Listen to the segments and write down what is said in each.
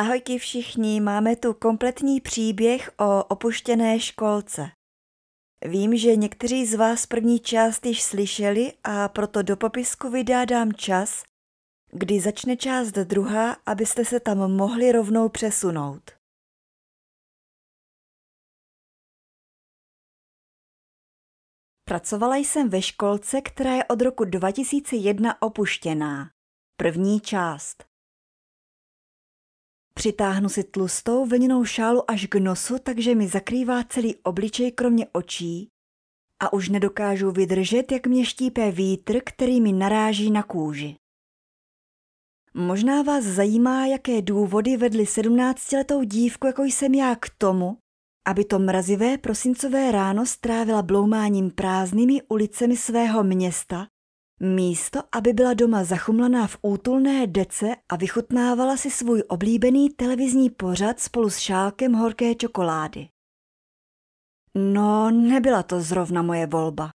Ahojky všichni, máme tu kompletní příběh o opuštěné školce. Vím, že někteří z vás první část již slyšeli a proto do popisku videa dám čas, kdy začne část druhá, abyste se tam mohli rovnou přesunout. Pracovala jsem ve školce, která je od roku 2001 opuštěná. První část. Přitáhnu si tlustou vlněnou šálu až k nosu, takže mi zakrývá celý obličej kromě očí a už nedokážu vydržet, jak mě štípe vítr, který mi naráží na kůži. Možná vás zajímá, jaké důvody vedly sedmnáctiletou dívku, jako jsem já, k tomu, aby to mrazivé prosincové ráno strávila bloumáním prázdnými ulicemi svého města Místo, aby byla doma zachumlaná v útulné dece a vychutnávala si svůj oblíbený televizní pořad spolu s šálkem horké čokolády. No, nebyla to zrovna moje volba.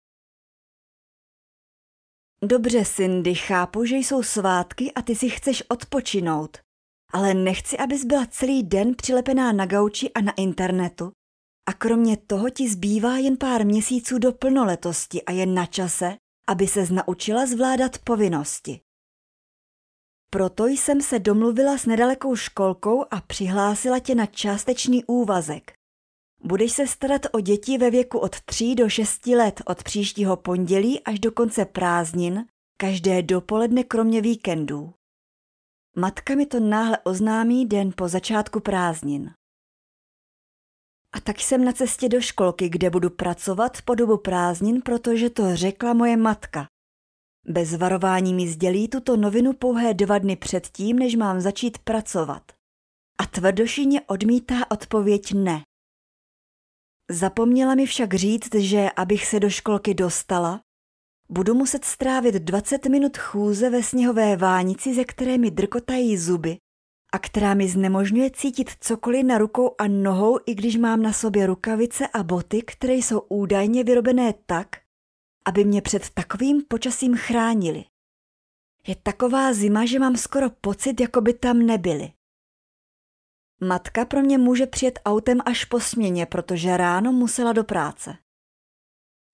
Dobře, Cindy, chápu, že jsou svátky a ty si chceš odpočinout, ale nechci, abys byla celý den přilepená na gauči a na internetu. A kromě toho ti zbývá jen pár měsíců do plnoletosti a je na čase, aby se naučila zvládat povinnosti. Proto jsem se domluvila s nedalekou školkou a přihlásila tě na částečný úvazek. Budeš se starat o děti ve věku od 3 do 6 let od příštího pondělí až do konce prázdnin, každé dopoledne kromě víkendů. Matka mi to náhle oznámí den po začátku prázdnin. A tak jsem na cestě do školky, kde budu pracovat po dobu prázdnin, protože to řekla moje matka. Bez varování mi sdělí tuto novinu pouhé dva dny předtím, než mám začít pracovat. A tvrdošině odmítá odpověď ne. Zapomněla mi však říct, že abych se do školky dostala, budu muset strávit 20 minut chůze ve sněhové vánici, ze které mi drkotají zuby, a která mi znemožňuje cítit cokoliv na rukou a nohou, i když mám na sobě rukavice a boty, které jsou údajně vyrobené tak, aby mě před takovým počasím chránili. Je taková zima, že mám skoro pocit, jako by tam nebyly. Matka pro mě může přijet autem až po směně, protože ráno musela do práce.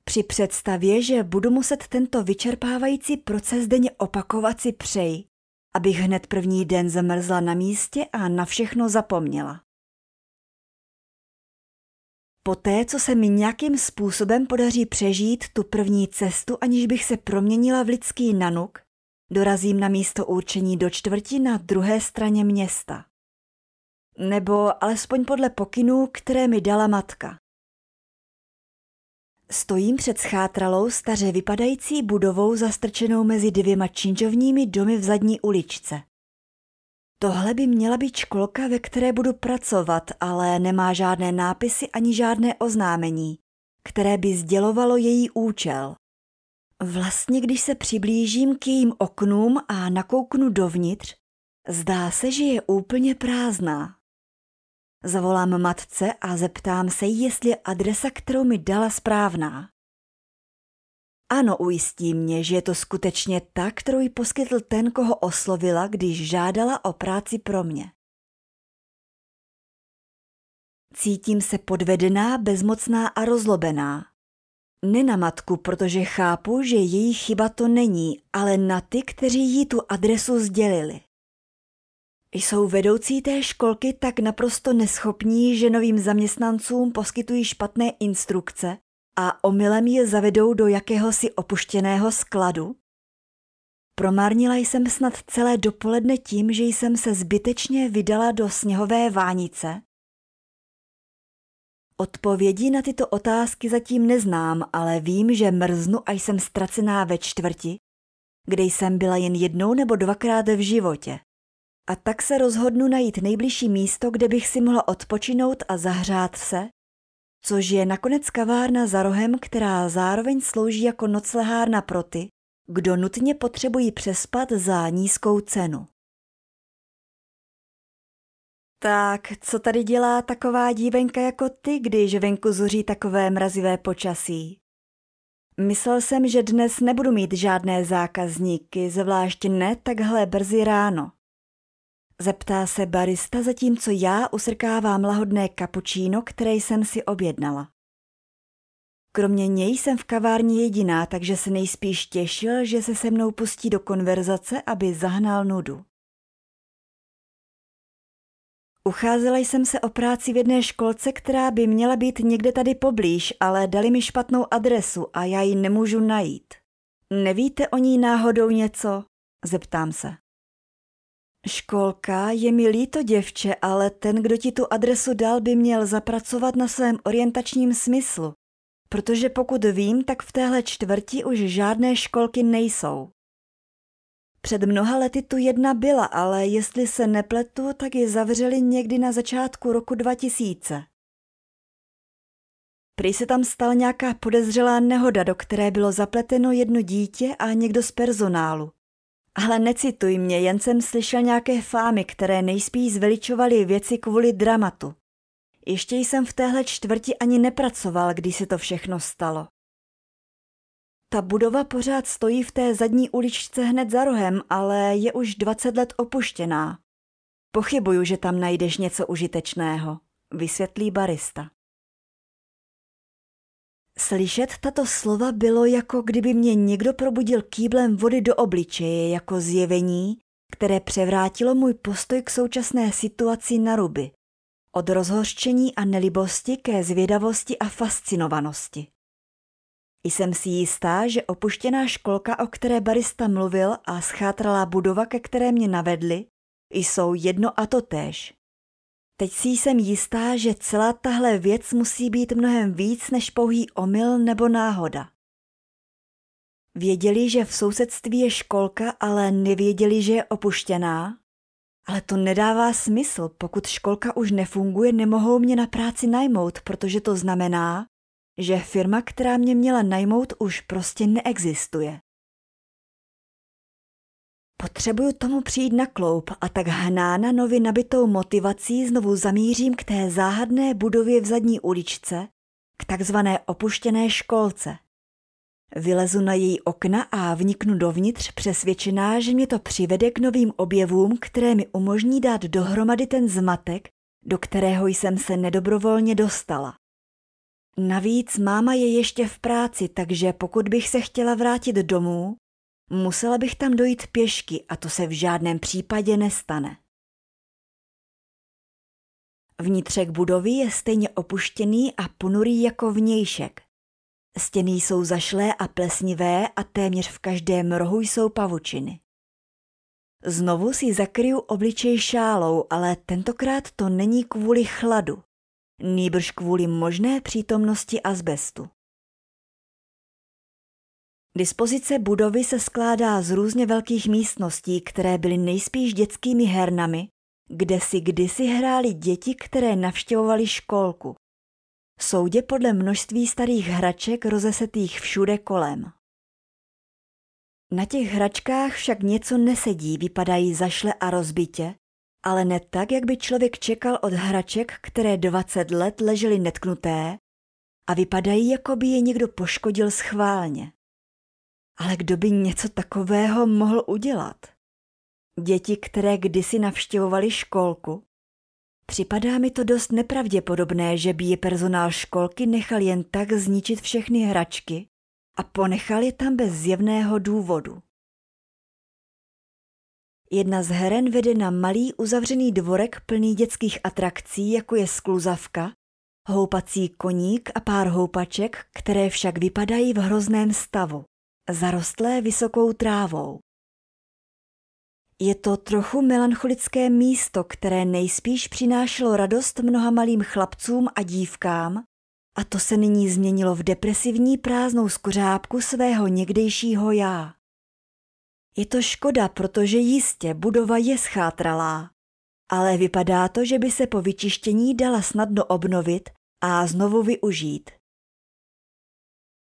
Při představě, že budu muset tento vyčerpávající proces denně opakovat si přeji, abych hned první den zamrzla na místě a na všechno zapomněla. Poté, co se mi nějakým způsobem podaří přežít tu první cestu, aniž bych se proměnila v lidský nanuk, dorazím na místo určení do čtvrti na druhé straně města. Nebo alespoň podle pokynů, které mi dala matka. Stojím před schátralou staře vypadající budovou zastrčenou mezi dvěma činžovními domy v zadní uličce. Tohle by měla být školka, ve které budu pracovat, ale nemá žádné nápisy ani žádné oznámení, které by sdělovalo její účel. Vlastně, když se přiblížím k jejím oknům a nakouknu dovnitř, zdá se, že je úplně prázdná. Zavolám matce a zeptám se, jestli je adresa, kterou mi dala, správná. Ano, ujistí mě, že je to skutečně ta, kterou jí poskytl ten, koho oslovila, když žádala o práci pro mě. Cítím se podvedená, bezmocná a rozlobená. Ne na matku, protože chápu, že její chyba to není, ale na ty, kteří jí tu adresu sdělili. Jsou vedoucí té školky tak naprosto neschopní, že novým zaměstnancům poskytují špatné instrukce a omylem je zavedou do jakéhosi opuštěného skladu? Promarnila jsem snad celé dopoledne tím, že jsem se zbytečně vydala do sněhové vánice? Odpovědi na tyto otázky zatím neznám, ale vím, že mrznu a jsem ztracená ve čtvrti, kde jsem byla jen jednou nebo dvakrát v životě a tak se rozhodnu najít nejbližší místo, kde bych si mohla odpočinout a zahřát se, což je nakonec kavárna za rohem, která zároveň slouží jako noclehárna pro ty, kdo nutně potřebují přespat za nízkou cenu. Tak, co tady dělá taková dívenka jako ty, když venku zuří takové mrazivé počasí? Myslel jsem, že dnes nebudu mít žádné zákazníky, zvlášť ne takhle brzy ráno. Zeptá se barista, zatímco já usrkávám lahodné kapučíno, které jsem si objednala. Kromě něj jsem v kavárně jediná, takže se nejspíš těšil, že se se mnou pustí do konverzace, aby zahnal nudu. Ucházela jsem se o práci v jedné školce, která by měla být někde tady poblíž, ale dali mi špatnou adresu a já ji nemůžu najít. Nevíte o ní náhodou něco? Zeptám se. Školka, je mi líto, děvče, ale ten, kdo ti tu adresu dal, by měl zapracovat na svém orientačním smyslu. Protože pokud vím, tak v téhle čtvrti už žádné školky nejsou. Před mnoha lety tu jedna byla, ale jestli se nepletu, tak ji zavřeli někdy na začátku roku 2000. Prý se tam stala nějaká podezřelá nehoda, do které bylo zapleteno jedno dítě a někdo z personálu. Ale necituj mě, jen jsem slyšel nějaké fámy, které nejspíš zveličovaly věci kvůli dramatu. Ještě jsem v téhle čtvrti ani nepracoval, když se to všechno stalo. Ta budova pořád stojí v té zadní uličce hned za rohem, ale je už 20 let opuštěná. Pochybuju, že tam najdeš něco užitečného, vysvětlí barista. Slyšet tato slova bylo jako kdyby mě někdo probudil kýblem vody do obličeje jako zjevení, které převrátilo můj postoj k současné situaci na ruby. Od rozhořčení a nelibosti ke zvědavosti a fascinovanosti. Jsem si jistá, že opuštěná školka, o které barista mluvil a schátralá budova, ke které mě navedli, jsou jedno a to též. Teď si jsem jistá, že celá tahle věc musí být mnohem víc než pouhý omyl nebo náhoda. Věděli, že v sousedství je školka, ale nevěděli, že je opuštěná? Ale to nedává smysl, pokud školka už nefunguje, nemohou mě na práci najmout, protože to znamená, že firma, která mě měla najmout, už prostě neexistuje. Potřebuju tomu přijít na kloup a tak hnána nově nabitou motivací znovu zamířím k té záhadné budově v zadní uličce, k takzvané opuštěné školce. Vylezu na její okna a vniknu dovnitř přesvědčená, že mě to přivede k novým objevům, které mi umožní dát dohromady ten zmatek, do kterého jsem se nedobrovolně dostala. Navíc máma je ještě v práci, takže pokud bych se chtěla vrátit domů, Musela bych tam dojít pěšky a to se v žádném případě nestane. Vnitřek budovy je stejně opuštěný a ponurý jako vnějšek. Stěny jsou zašlé a plesnivé a téměř v každém rohu jsou pavučiny. Znovu si zakryju obličej šálou, ale tentokrát to není kvůli chladu, nýbrž kvůli možné přítomnosti azbestu. Dispozice budovy se skládá z různě velkých místností, které byly nejspíš dětskými hernami, kde si kdysi hrály děti, které navštěvovali školku. Soudě podle množství starých hraček rozesetých všude kolem. Na těch hračkách však něco nesedí, vypadají zašle a rozbitě, ale ne tak, jak by člověk čekal od hraček, které 20 let ležely netknuté a vypadají, jako by je někdo poškodil schválně. Ale kdo by něco takového mohl udělat? Děti, které kdysi navštěvovali školku? Připadá mi to dost nepravděpodobné, že by je personál školky nechal jen tak zničit všechny hračky a ponechal je tam bez zjevného důvodu. Jedna z heren vede na malý uzavřený dvorek plný dětských atrakcí, jako je skluzavka, houpací koník a pár houpaček, které však vypadají v hrozném stavu zarostlé vysokou trávou. Je to trochu melancholické místo, které nejspíš přinášelo radost mnoha malým chlapcům a dívkám, a to se nyní změnilo v depresivní prázdnou skořápku svého někdejšího já. Je to škoda, protože jistě budova je schátralá, ale vypadá to, že by se po vyčištění dala snadno obnovit a znovu využít.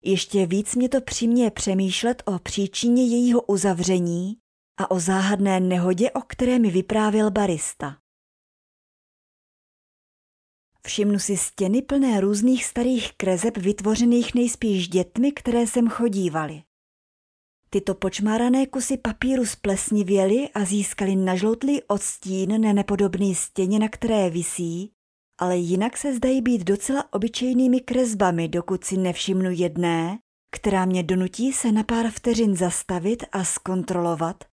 Ještě víc mě to přiměje přemýšlet o příčině jejího uzavření a o záhadné nehodě, o které mi vyprávěl barista. Všimnu si stěny plné různých starých krezeb vytvořených nejspíš dětmi, které sem chodívaly. Tyto počmárané kusy papíru splesnivěly a získaly nažloutlý odstín nenepodobný stěně, na které visí, ale jinak se zdají být docela obyčejnými kresbami, dokud si nevšimnu jedné, která mě donutí se na pár vteřin zastavit a zkontrolovat,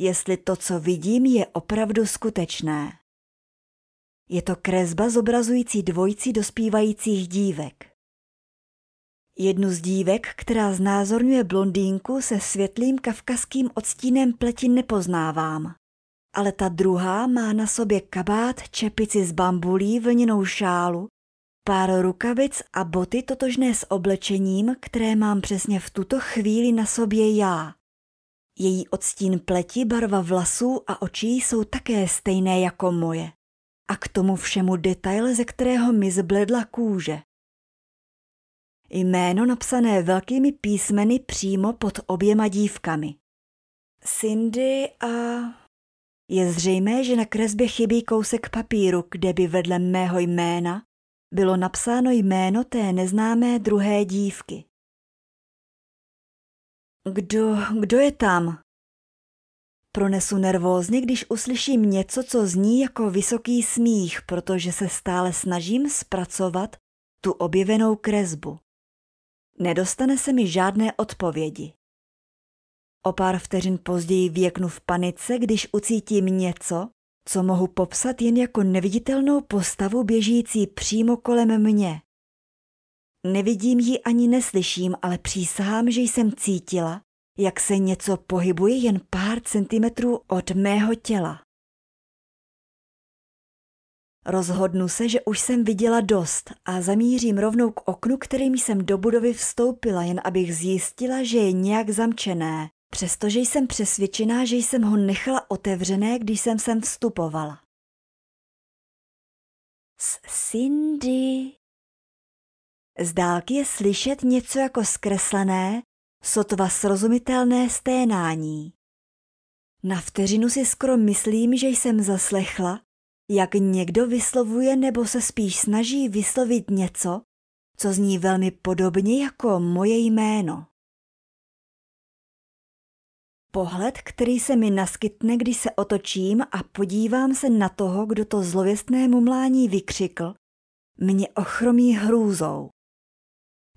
jestli to, co vidím, je opravdu skutečné. Je to kresba zobrazující dvojici dospívajících dívek. Jednu z dívek, která znázorňuje blondýnku se světlým kavkazským odstínem pleti nepoznávám ale ta druhá má na sobě kabát, čepici z bambulí, vlněnou šálu, pár rukavic a boty totožné s oblečením, které mám přesně v tuto chvíli na sobě já. Její odstín pleti, barva vlasů a očí jsou také stejné jako moje. A k tomu všemu detail, ze kterého mi zbledla kůže. Jméno napsané velkými písmeny přímo pod oběma dívkami. Cindy a je zřejmé, že na kresbě chybí kousek papíru, kde by vedle mého jména bylo napsáno jméno té neznámé druhé dívky. Kdo, kdo je tam? Pronesu nervózně, když uslyším něco, co zní jako vysoký smích, protože se stále snažím zpracovat tu objevenou kresbu. Nedostane se mi žádné odpovědi. O pár vteřin později věknu v panice, když ucítím něco, co mohu popsat jen jako neviditelnou postavu běžící přímo kolem mě. Nevidím ji ani neslyším, ale přísahám, že jsem cítila, jak se něco pohybuje jen pár centimetrů od mého těla. Rozhodnu se, že už jsem viděla dost a zamířím rovnou k oknu, kterým jsem do budovy vstoupila, jen abych zjistila, že je nějak zamčené přestože jsem přesvědčená, že jsem ho nechala otevřené, když jsem sem vstupovala. S Cindy. Z dálky je slyšet něco jako zkreslené, sotva srozumitelné sténání. Na vteřinu si skoro myslím, že jsem zaslechla, jak někdo vyslovuje nebo se spíš snaží vyslovit něco, co zní velmi podobně jako moje jméno. Pohled, který se mi naskytne, když se otočím a podívám se na toho, kdo to zlověstné mumlání vykřikl, mě ochromí hrůzou.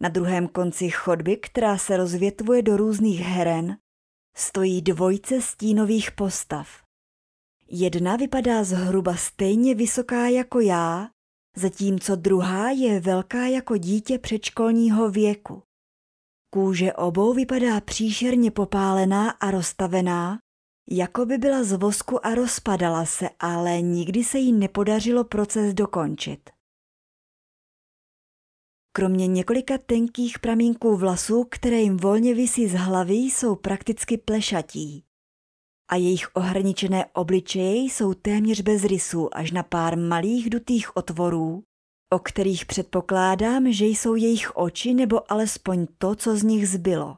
Na druhém konci chodby, která se rozvětvuje do různých heren, stojí dvojce stínových postav. Jedna vypadá zhruba stejně vysoká jako já, zatímco druhá je velká jako dítě předškolního věku. Kůže obou vypadá příšerně popálená a roztavená, jako by byla z vosku a rozpadala se, ale nikdy se jí nepodařilo proces dokončit. Kromě několika tenkých pramínků vlasů, které jim volně visí z hlavy, jsou prakticky plešatí. A jejich ohraničené obličeje jsou téměř bez rysů až na pár malých dutých otvorů, o kterých předpokládám, že jsou jejich oči nebo alespoň to, co z nich zbylo.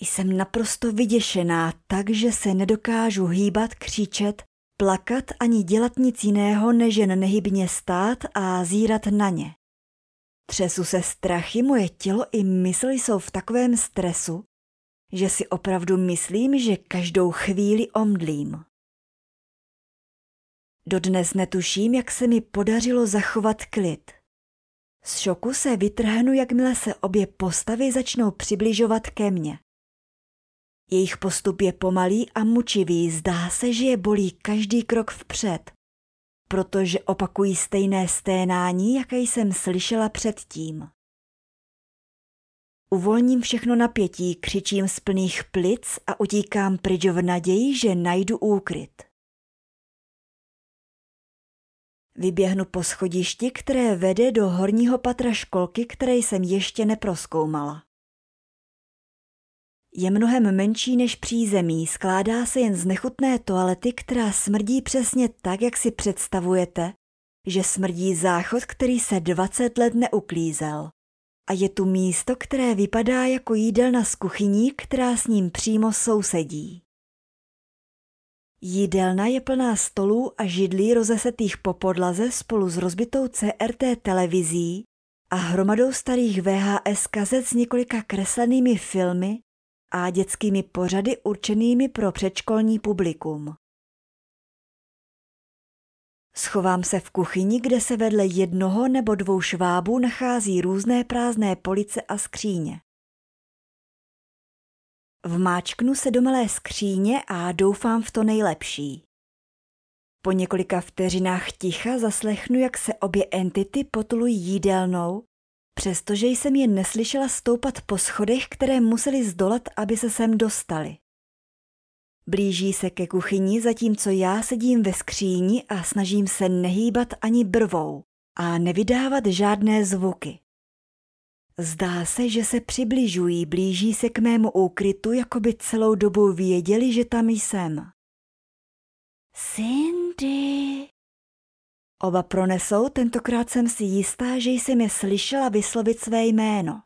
Jsem naprosto vyděšená, takže se nedokážu hýbat, křičet, plakat ani dělat nic jiného, než jen nehybně stát a zírat na ně. Třesu se strachy, moje tělo i mysl jsou v takovém stresu, že si opravdu myslím, že každou chvíli omdlím. Dodnes netuším, jak se mi podařilo zachovat klid. Z šoku se vytrhnu, jakmile se obě postavy začnou přibližovat ke mně. Jejich postup je pomalý a mučivý, zdá se, že je bolí každý krok vpřed, protože opakují stejné sténání, jaké jsem slyšela předtím. Uvolním všechno napětí, křičím z plných plic a utíkám pryč v naději, že najdu úkryt. Vyběhnu po schodišti, které vede do horního patra školky, které jsem ještě neproskoumala. Je mnohem menší než přízemí, skládá se jen z nechutné toalety, která smrdí přesně tak, jak si představujete, že smrdí záchod, který se 20 let neuklízel. A je tu místo, které vypadá jako jídelna z kuchyní, která s ním přímo sousedí. Jídelna je plná stolů a židlí rozesetých po podlaze spolu s rozbitou CRT televizí a hromadou starých VHS kazet s několika kreslenými filmy a dětskými pořady určenými pro předškolní publikum. Schovám se v kuchyni, kde se vedle jednoho nebo dvou švábů nachází různé prázdné police a skříně. Vmáčknu se do malé skříně a doufám v to nejlepší. Po několika vteřinách ticha zaslechnu, jak se obě entity potulují jídelnou, přestože jsem je neslyšela stoupat po schodech, které museli zdolat, aby se sem dostali. Blíží se ke kuchyni, zatímco já sedím ve skříni a snažím se nehýbat ani brvou a nevydávat žádné zvuky. Zdá se, že se přibližují, blíží se k mému úkrytu, jako by celou dobu věděli, že tam jsem. Cindy. Oba pronesou, tentokrát jsem si jistá, že jsem je slyšela vyslovit své jméno.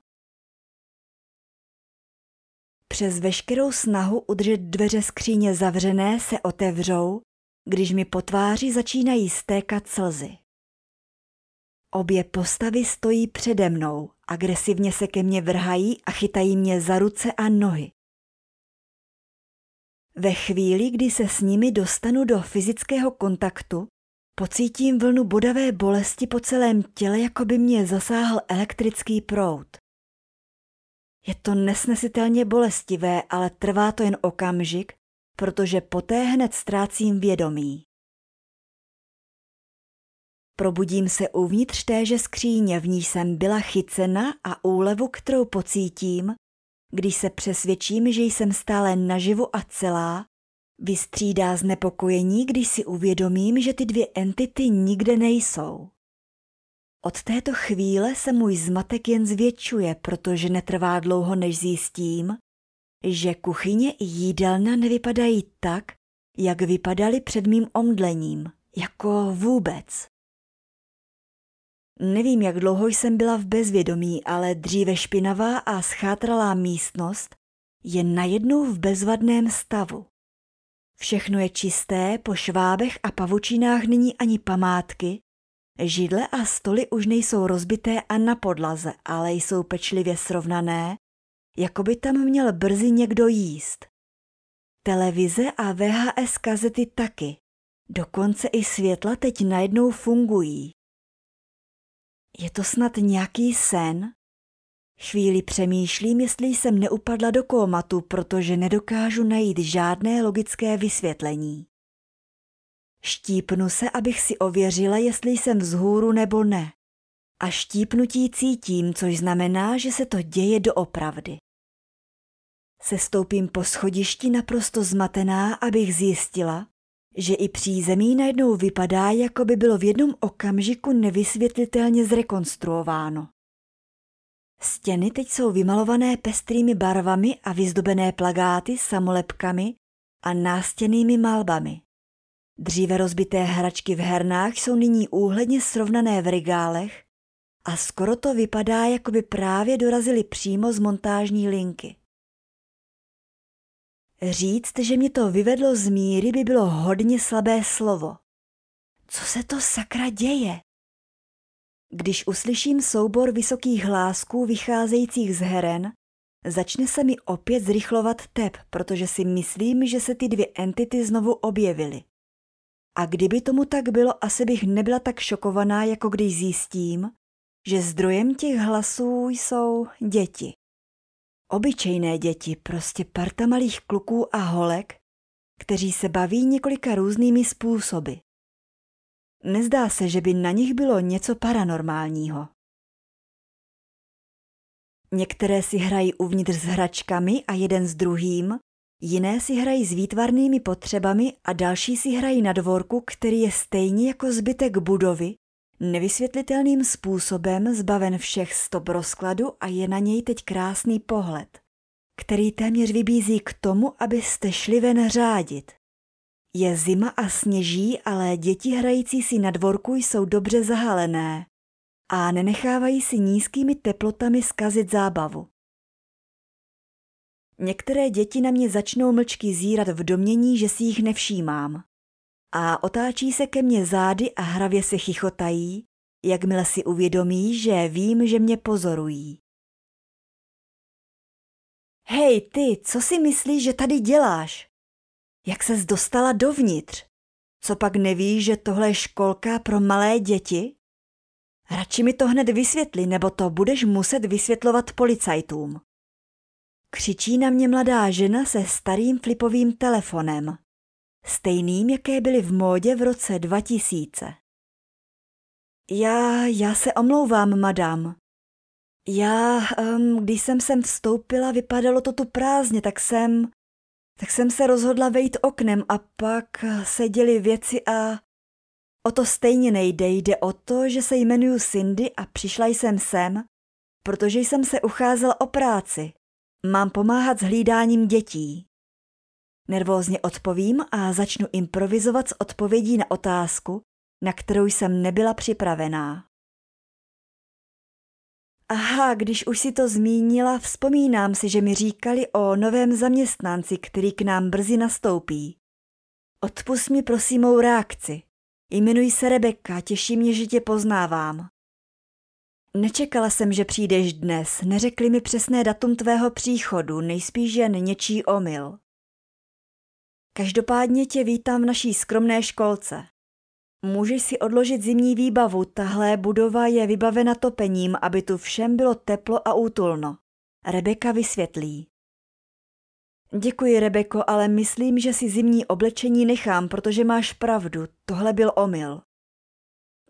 Přes veškerou snahu udržet dveře skříně zavřené se otevřou, když mi po tváři začínají stékat slzy. Obě postavy stojí přede mnou Agresivně se ke mně vrhají a chytají mě za ruce a nohy. Ve chvíli, kdy se s nimi dostanu do fyzického kontaktu, pocítím vlnu bodavé bolesti po celém těle, jako by mě zasáhl elektrický proud. Je to nesnesitelně bolestivé, ale trvá to jen okamžik, protože poté hned ztrácím vědomí. Probudím se uvnitř téže skříně, v níž jsem byla chycena a úlevu, kterou pocítím, když se přesvědčím, že jsem stále naživu a celá, vystřídá znepokojení, když si uvědomím, že ty dvě entity nikde nejsou. Od této chvíle se můj zmatek jen zvětšuje, protože netrvá dlouho, než zjistím, že kuchyně i jídelna nevypadají tak, jak vypadaly před mým omdlením, jako vůbec. Nevím, jak dlouho jsem byla v bezvědomí, ale dříve špinavá a schátralá místnost je najednou v bezvadném stavu. Všechno je čisté, po švábech a pavučinách není ani památky, židle a stoly už nejsou rozbité a na podlaze, ale jsou pečlivě srovnané, jako by tam měl brzy někdo jíst. Televize a VHS kazety taky. Dokonce i světla teď najednou fungují. Je to snad nějaký sen? Chvíli přemýšlím, jestli jsem neupadla do kómatu, protože nedokážu najít žádné logické vysvětlení. Štípnu se, abych si ověřila, jestli jsem vzhůru nebo ne. A štípnutí cítím, což znamená, že se to děje doopravdy. Sestoupím po schodišti naprosto zmatená, abych zjistila, že i přízemí najednou vypadá, jako by bylo v jednom okamžiku nevysvětlitelně zrekonstruováno. Stěny teď jsou vymalované pestrými barvami a vyzdobené plagáty, samolepkami a nástěnými malbami. Dříve rozbité hračky v hernách jsou nyní úhledně srovnané v regálech a skoro to vypadá, jako by právě dorazily přímo z montážní linky. Říct, že mě to vyvedlo z míry, by bylo hodně slabé slovo. Co se to sakra děje? Když uslyším soubor vysokých hlásků vycházejících z heren, začne se mi opět zrychlovat tep, protože si myslím, že se ty dvě entity znovu objevily. A kdyby tomu tak bylo, asi bych nebyla tak šokovaná, jako když zjistím, že zdrojem těch hlasů jsou děti. Obyčejné děti, prostě parta malých kluků a holek, kteří se baví několika různými způsoby. Nezdá se, že by na nich bylo něco paranormálního. Některé si hrají uvnitř s hračkami a jeden s druhým, jiné si hrají s výtvarnými potřebami a další si hrají na dvorku, který je stejný jako zbytek budovy, Nevysvětlitelným způsobem zbaven všech stop rozkladu a je na něj teď krásný pohled, který téměř vybízí k tomu, abyste šli ven řádit. Je zima a sněží, ale děti hrající si na dvorku jsou dobře zahalené a nenechávají si nízkými teplotami skazit zábavu. Některé děti na mě začnou mlčky zírat v domění, že si jich nevšímám a otáčí se ke mně zády a hravě se chichotají, jakmile si uvědomí, že vím, že mě pozorují. Hej ty, co si myslíš, že tady děláš? Jak ses dostala dovnitř? Co pak nevíš, že tohle je školka pro malé děti? Radši mi to hned vysvětli, nebo to budeš muset vysvětlovat policajtům. Křičí na mě mladá žena se starým flipovým telefonem stejným, jaké byly v módě v roce 2000. Já, já se omlouvám, madam. Já, um, když jsem sem vstoupila, vypadalo to tu prázdně, tak jsem, tak jsem se rozhodla vejít oknem a pak se děly věci a... O to stejně nejde, jde o to, že se jmenuju Cindy a přišla jsem sem, protože jsem se ucházela o práci. Mám pomáhat s hlídáním dětí. Nervózně odpovím a začnu improvizovat s odpovědí na otázku, na kterou jsem nebyla připravená. Aha, když už si to zmínila, vzpomínám si, že mi říkali o novém zaměstnanci, který k nám brzy nastoupí. Odpust mi prosím mou reakci. Jmenuji se Rebeka, těší mě, že tě poznávám. Nečekala jsem, že přijdeš dnes, neřekli mi přesné datum tvého příchodu, nejspíš jen něčí omyl. Každopádně tě vítám v naší skromné školce. Můžeš si odložit zimní výbavu, tahle budova je vybavena topením, aby tu všem bylo teplo a útulno. Rebeka vysvětlí. Děkuji, Rebeko, ale myslím, že si zimní oblečení nechám, protože máš pravdu, tohle byl omyl.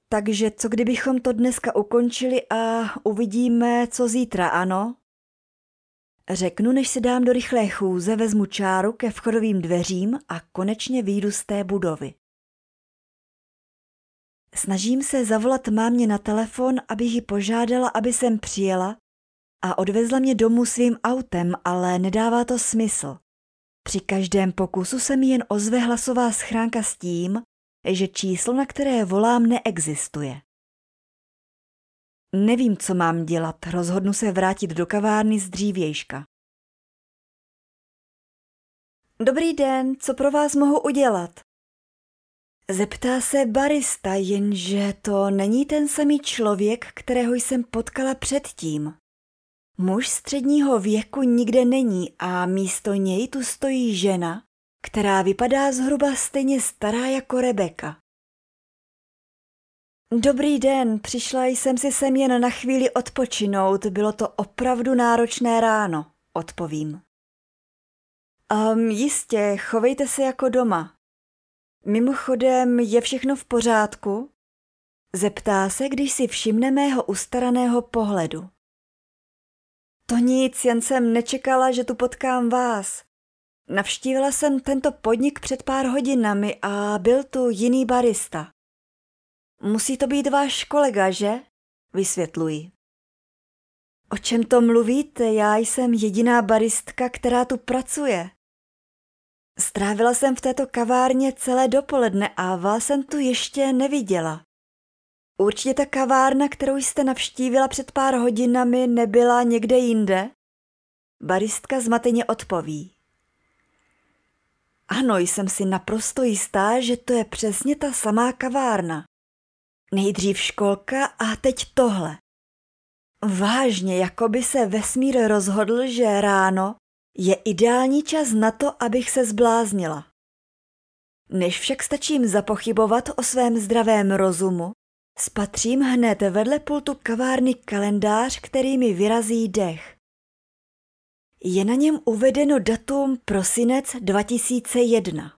Takže co kdybychom to dneska ukončili a uvidíme, co zítra, ano? Řeknu, než se dám do rychlé chůze, vezmu čáru ke vchodovým dveřím a konečně výjdu z té budovy. Snažím se zavolat mámě na telefon, abych ji požádala, aby jsem přijela a odvezla mě domů svým autem, ale nedává to smysl. Při každém pokusu se mi jen ozve hlasová schránka s tím, že číslo, na které volám, neexistuje. Nevím, co mám dělat, rozhodnu se vrátit do kavárny z dřívějška. Dobrý den, co pro vás mohu udělat? Zeptá se barista, jenže to není ten samý člověk, kterého jsem potkala předtím. Muž středního věku nikde není a místo něj tu stojí žena, která vypadá zhruba stejně stará jako Rebeka. Dobrý den, přišla jsem si sem jen na chvíli odpočinout, bylo to opravdu náročné ráno, odpovím. Um, jistě, chovejte se jako doma. Mimochodem, je všechno v pořádku? Zeptá se, když si všimne mého ustaraného pohledu. To nic, jen jsem nečekala, že tu potkám vás. Navštívila jsem tento podnik před pár hodinami a byl tu jiný barista. Musí to být váš kolega, že? Vysvětluji. O čem to mluvíte? Já jsem jediná baristka, která tu pracuje. Strávila jsem v této kavárně celé dopoledne a vás jsem tu ještě neviděla. Určitě ta kavárna, kterou jste navštívila před pár hodinami, nebyla někde jinde? Baristka zmateně odpoví. Ano, jsem si naprosto jistá, že to je přesně ta samá kavárna. Nejdřív školka a teď tohle. Vážně, jako by se vesmír rozhodl, že ráno je ideální čas na to, abych se zbláznila. Než však stačím zapochybovat o svém zdravém rozumu, spatřím hned vedle pultu kavárny kalendář, který mi vyrazí dech. Je na něm uvedeno datum prosinec 2001.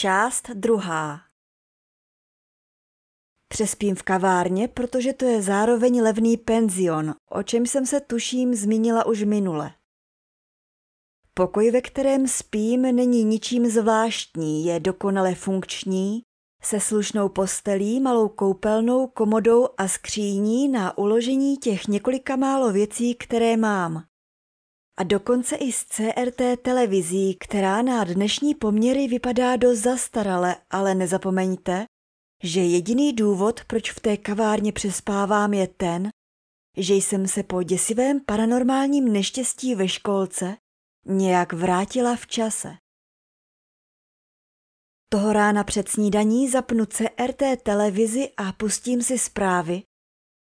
Část druhá. Přespím v kavárně, protože to je zároveň levný penzion, o čem jsem se tuším zmínila už minule. Pokoj, ve kterém spím, není ničím zvláštní, je dokonale funkční, se slušnou postelí, malou koupelnou, komodou a skříní na uložení těch několika málo věcí, které mám a dokonce i z CRT televizí, která na dnešní poměry vypadá dost zastarale, ale nezapomeňte, že jediný důvod, proč v té kavárně přespávám, je ten, že jsem se po děsivém paranormálním neštěstí ve školce nějak vrátila v čase. Toho rána před snídaní zapnu CRT televizi a pustím si zprávy,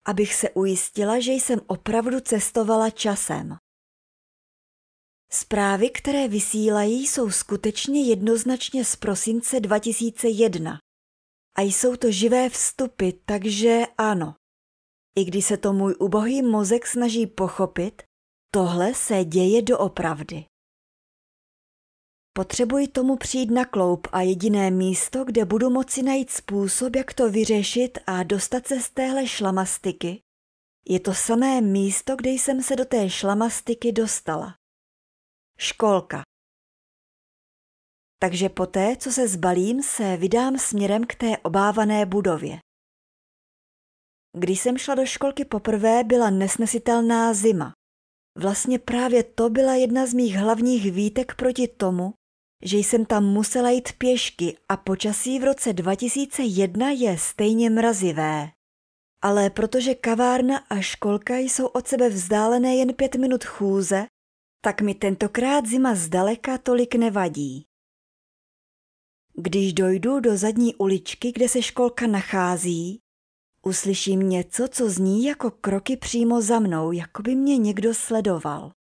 abych se ujistila, že jsem opravdu cestovala časem. Zprávy, které vysílají, jsou skutečně jednoznačně z prosince 2001. A jsou to živé vstupy, takže ano. I když se to můj ubohý mozek snaží pochopit, tohle se děje doopravdy. Potřebuji tomu přijít na kloup a jediné místo, kde budu moci najít způsob, jak to vyřešit a dostat se z téhle šlamastiky, je to samé místo, kde jsem se do té šlamastiky dostala. Školka. Takže poté, co se zbalím, se vydám směrem k té obávané budově. Když jsem šla do školky poprvé, byla nesnesitelná zima. Vlastně právě to byla jedna z mých hlavních výtek proti tomu, že jsem tam musela jít pěšky a počasí v roce 2001 je stejně mrazivé. Ale protože kavárna a školka jsou od sebe vzdálené jen pět minut chůze, tak mi tentokrát zima zdaleka tolik nevadí. Když dojdu do zadní uličky, kde se školka nachází, uslyším něco, co zní jako kroky přímo za mnou, jako by mě někdo sledoval.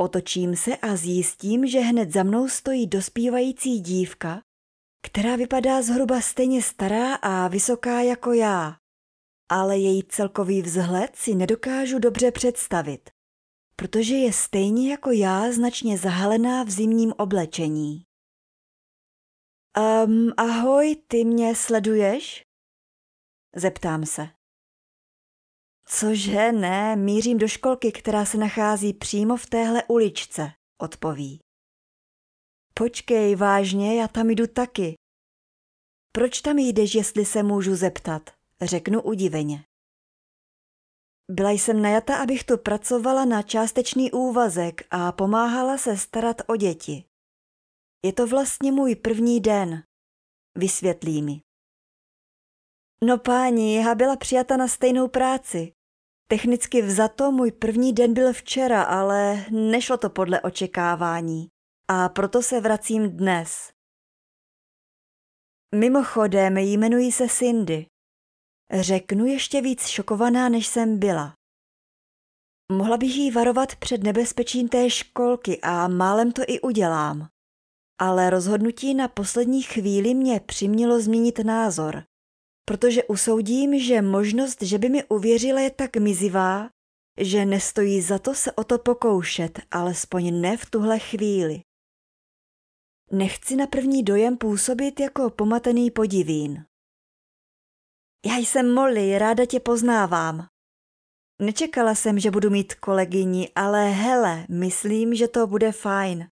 Otočím se a zjistím, že hned za mnou stojí dospívající dívka, která vypadá zhruba stejně stará a vysoká jako já, ale její celkový vzhled si nedokážu dobře představit protože je stejně jako já značně zahalená v zimním oblečení. Um, ahoj, ty mě sleduješ? Zeptám se. Cože ne, mířím do školky, která se nachází přímo v téhle uličce, odpoví. Počkej, vážně, já tam jdu taky. Proč tam jdeš, jestli se můžu zeptat? Řeknu udiveně. Byla jsem najata, abych tu pracovala na částečný úvazek a pomáhala se starat o děti. Je to vlastně můj první den, vysvětlí mi. No páni, já byla přijata na stejnou práci. Technicky vzato můj první den byl včera, ale nešlo to podle očekávání. A proto se vracím dnes. Mimochodem, jmenuji se Cindy. Řeknu ještě víc šokovaná, než jsem byla. Mohla bych jí varovat před nebezpečím té školky a málem to i udělám. Ale rozhodnutí na poslední chvíli mě přimělo změnit názor, protože usoudím, že možnost, že by mi uvěřila, je tak mizivá, že nestojí za to se o to pokoušet, alespoň ne v tuhle chvíli. Nechci na první dojem působit jako pomatený podivín. Já jsem Molly, ráda tě poznávám. Nečekala jsem, že budu mít kolegyni, ale hele, myslím, že to bude fajn.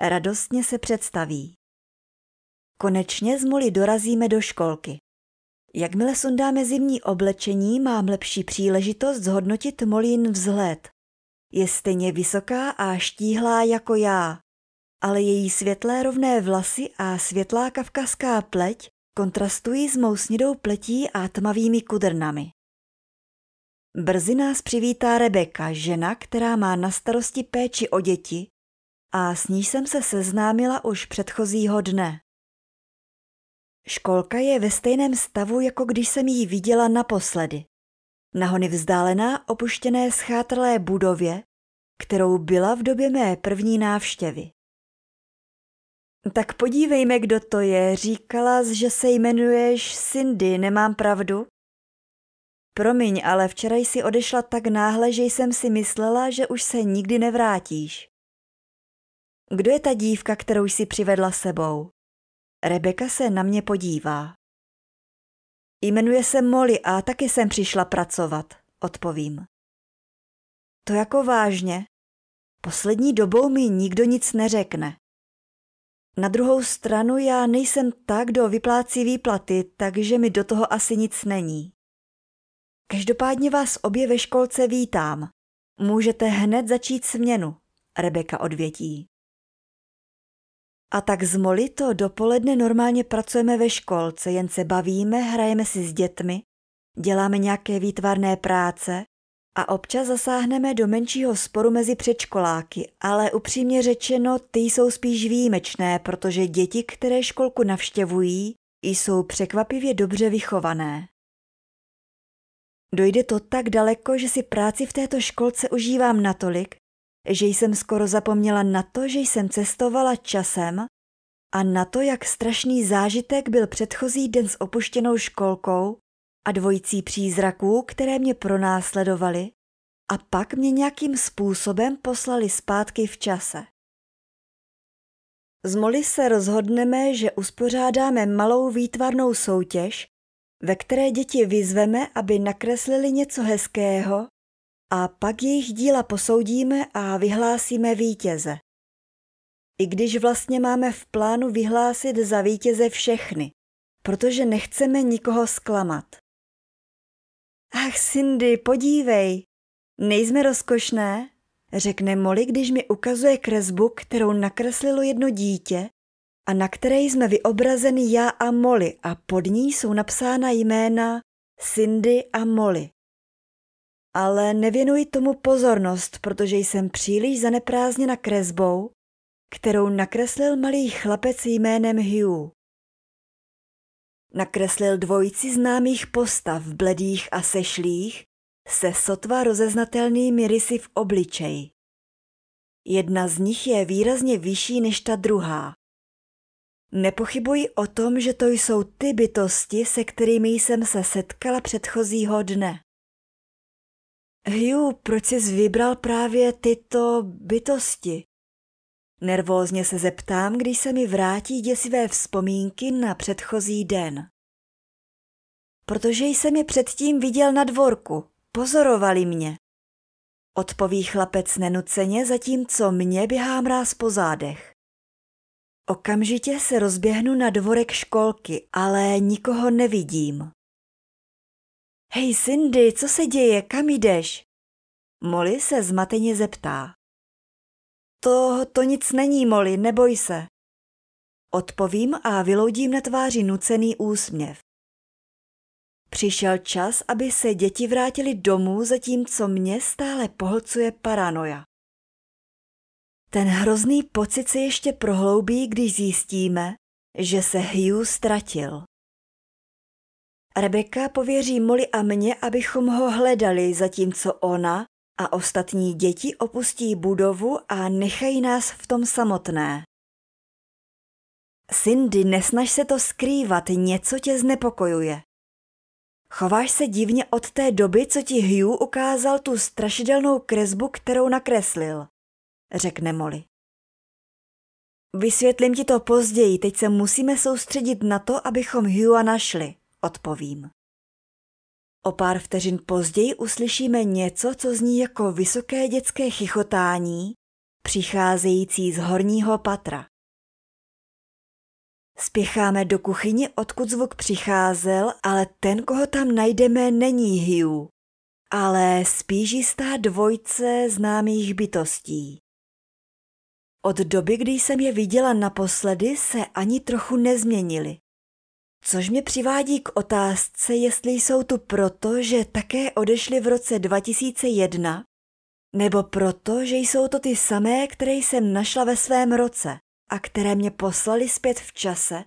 Radostně se představí. Konečně z Molly dorazíme do školky. Jakmile sundáme zimní oblečení, mám lepší příležitost zhodnotit Molin vzhled. Je stejně vysoká a štíhlá jako já, ale její světlé rovné vlasy a světlá kavkazská pleť Kontrastují s mou snědou pletí a tmavými kudrnami. Brzy nás přivítá Rebeka, žena, která má na starosti péči o děti a s níž jsem se seznámila už předchozího dne. Školka je ve stejném stavu, jako když jsem ji viděla naposledy. Nahony vzdálená opuštěné schátrlé budově, kterou byla v době mé první návštěvy. Tak podívejme, kdo to je. Říkala, že se jmenuješ Cindy, nemám pravdu? Promiň, ale včera jsi odešla tak náhle, že jsem si myslela, že už se nikdy nevrátíš. Kdo je ta dívka, kterou jsi přivedla sebou? Rebeka se na mě podívá. Jmenuje se Molly a taky jsem přišla pracovat, odpovím. To jako vážně? Poslední dobou mi nikdo nic neřekne. Na druhou stranu já nejsem ta, kdo vyplácí výplaty, takže mi do toho asi nic není. Každopádně vás obě ve školce vítám. Můžete hned začít směnu, Rebeka odvětí. A tak z Molito dopoledne normálně pracujeme ve školce, jen se bavíme, hrajeme si s dětmi, děláme nějaké výtvarné práce, a občas zasáhneme do menšího sporu mezi předškoláky, ale upřímně řečeno, ty jsou spíš výjimečné, protože děti, které školku navštěvují, jsou překvapivě dobře vychované. Dojde to tak daleko, že si práci v této školce užívám natolik, že jsem skoro zapomněla na to, že jsem cestovala časem a na to, jak strašný zážitek byl předchozí den s opuštěnou školkou a dvojicí přízraků, které mě pronásledovali a pak mě nějakým způsobem poslali zpátky v čase. Z Moli se rozhodneme, že uspořádáme malou výtvarnou soutěž, ve které děti vyzveme, aby nakreslili něco hezkého a pak jejich díla posoudíme a vyhlásíme vítěze. I když vlastně máme v plánu vyhlásit za vítěze všechny, protože nechceme nikoho zklamat. Ach, Cindy, podívej, nejsme rozkošné, řekne Molly, když mi ukazuje kresbu, kterou nakreslilo jedno dítě a na které jsme vyobrazeny já a Molly a pod ní jsou napsána jména Cindy a Molly. Ale nevěnuji tomu pozornost, protože jsem příliš zaneprázněna kresbou, kterou nakreslil malý chlapec jménem Hugh. Nakreslil dvojici známých postav bledých a sešlých se sotva rozeznatelnými rysy v obličeji. Jedna z nich je výrazně vyšší než ta druhá. Nepochybuji o tom, že to jsou ty bytosti, se kterými jsem se setkala předchozího dne. Hugh, proč jsi vybral právě tyto bytosti? Nervózně se zeptám, když se mi vrátí děsivé vzpomínky na předchozí den. Protože jsem je předtím viděl na dvorku, pozorovali mě. Odpoví chlapec nenuceně, zatímco mě běhá mráz po zádech. Okamžitě se rozběhnu na dvorek školky, ale nikoho nevidím. Hej Cindy, co se děje, kam jdeš? Molly se zmateně zeptá. To, to nic není, Moli, neboj se. Odpovím a vyloudím na tváři nucený úsměv. Přišel čas, aby se děti vrátili domů, zatímco mě stále pohlcuje paranoja. Ten hrozný pocit se ještě prohloubí, když zjistíme, že se Hugh ztratil. Rebeka pověří Molly a mě, abychom ho hledali, zatímco ona a ostatní děti opustí budovu a nechají nás v tom samotné. Cindy, nesnaž se to skrývat, něco tě znepokojuje. Chováš se divně od té doby, co ti Hugh ukázal tu strašidelnou kresbu, kterou nakreslil, řekne Molly. Vysvětlím ti to později, teď se musíme soustředit na to, abychom Hugha našli, odpovím. O pár vteřin později uslyšíme něco, co zní jako vysoké dětské chichotání, přicházející z horního patra. Spěcháme do kuchyně, odkud zvuk přicházel, ale ten, koho tam najdeme, není Hugh, ale spíš jistá dvojce známých bytostí. Od doby, kdy jsem je viděla naposledy, se ani trochu nezměnili. Což mě přivádí k otázce, jestli jsou tu proto, že také odešli v roce 2001, nebo proto, že jsou to ty samé, které jsem našla ve svém roce a které mě poslali zpět v čase,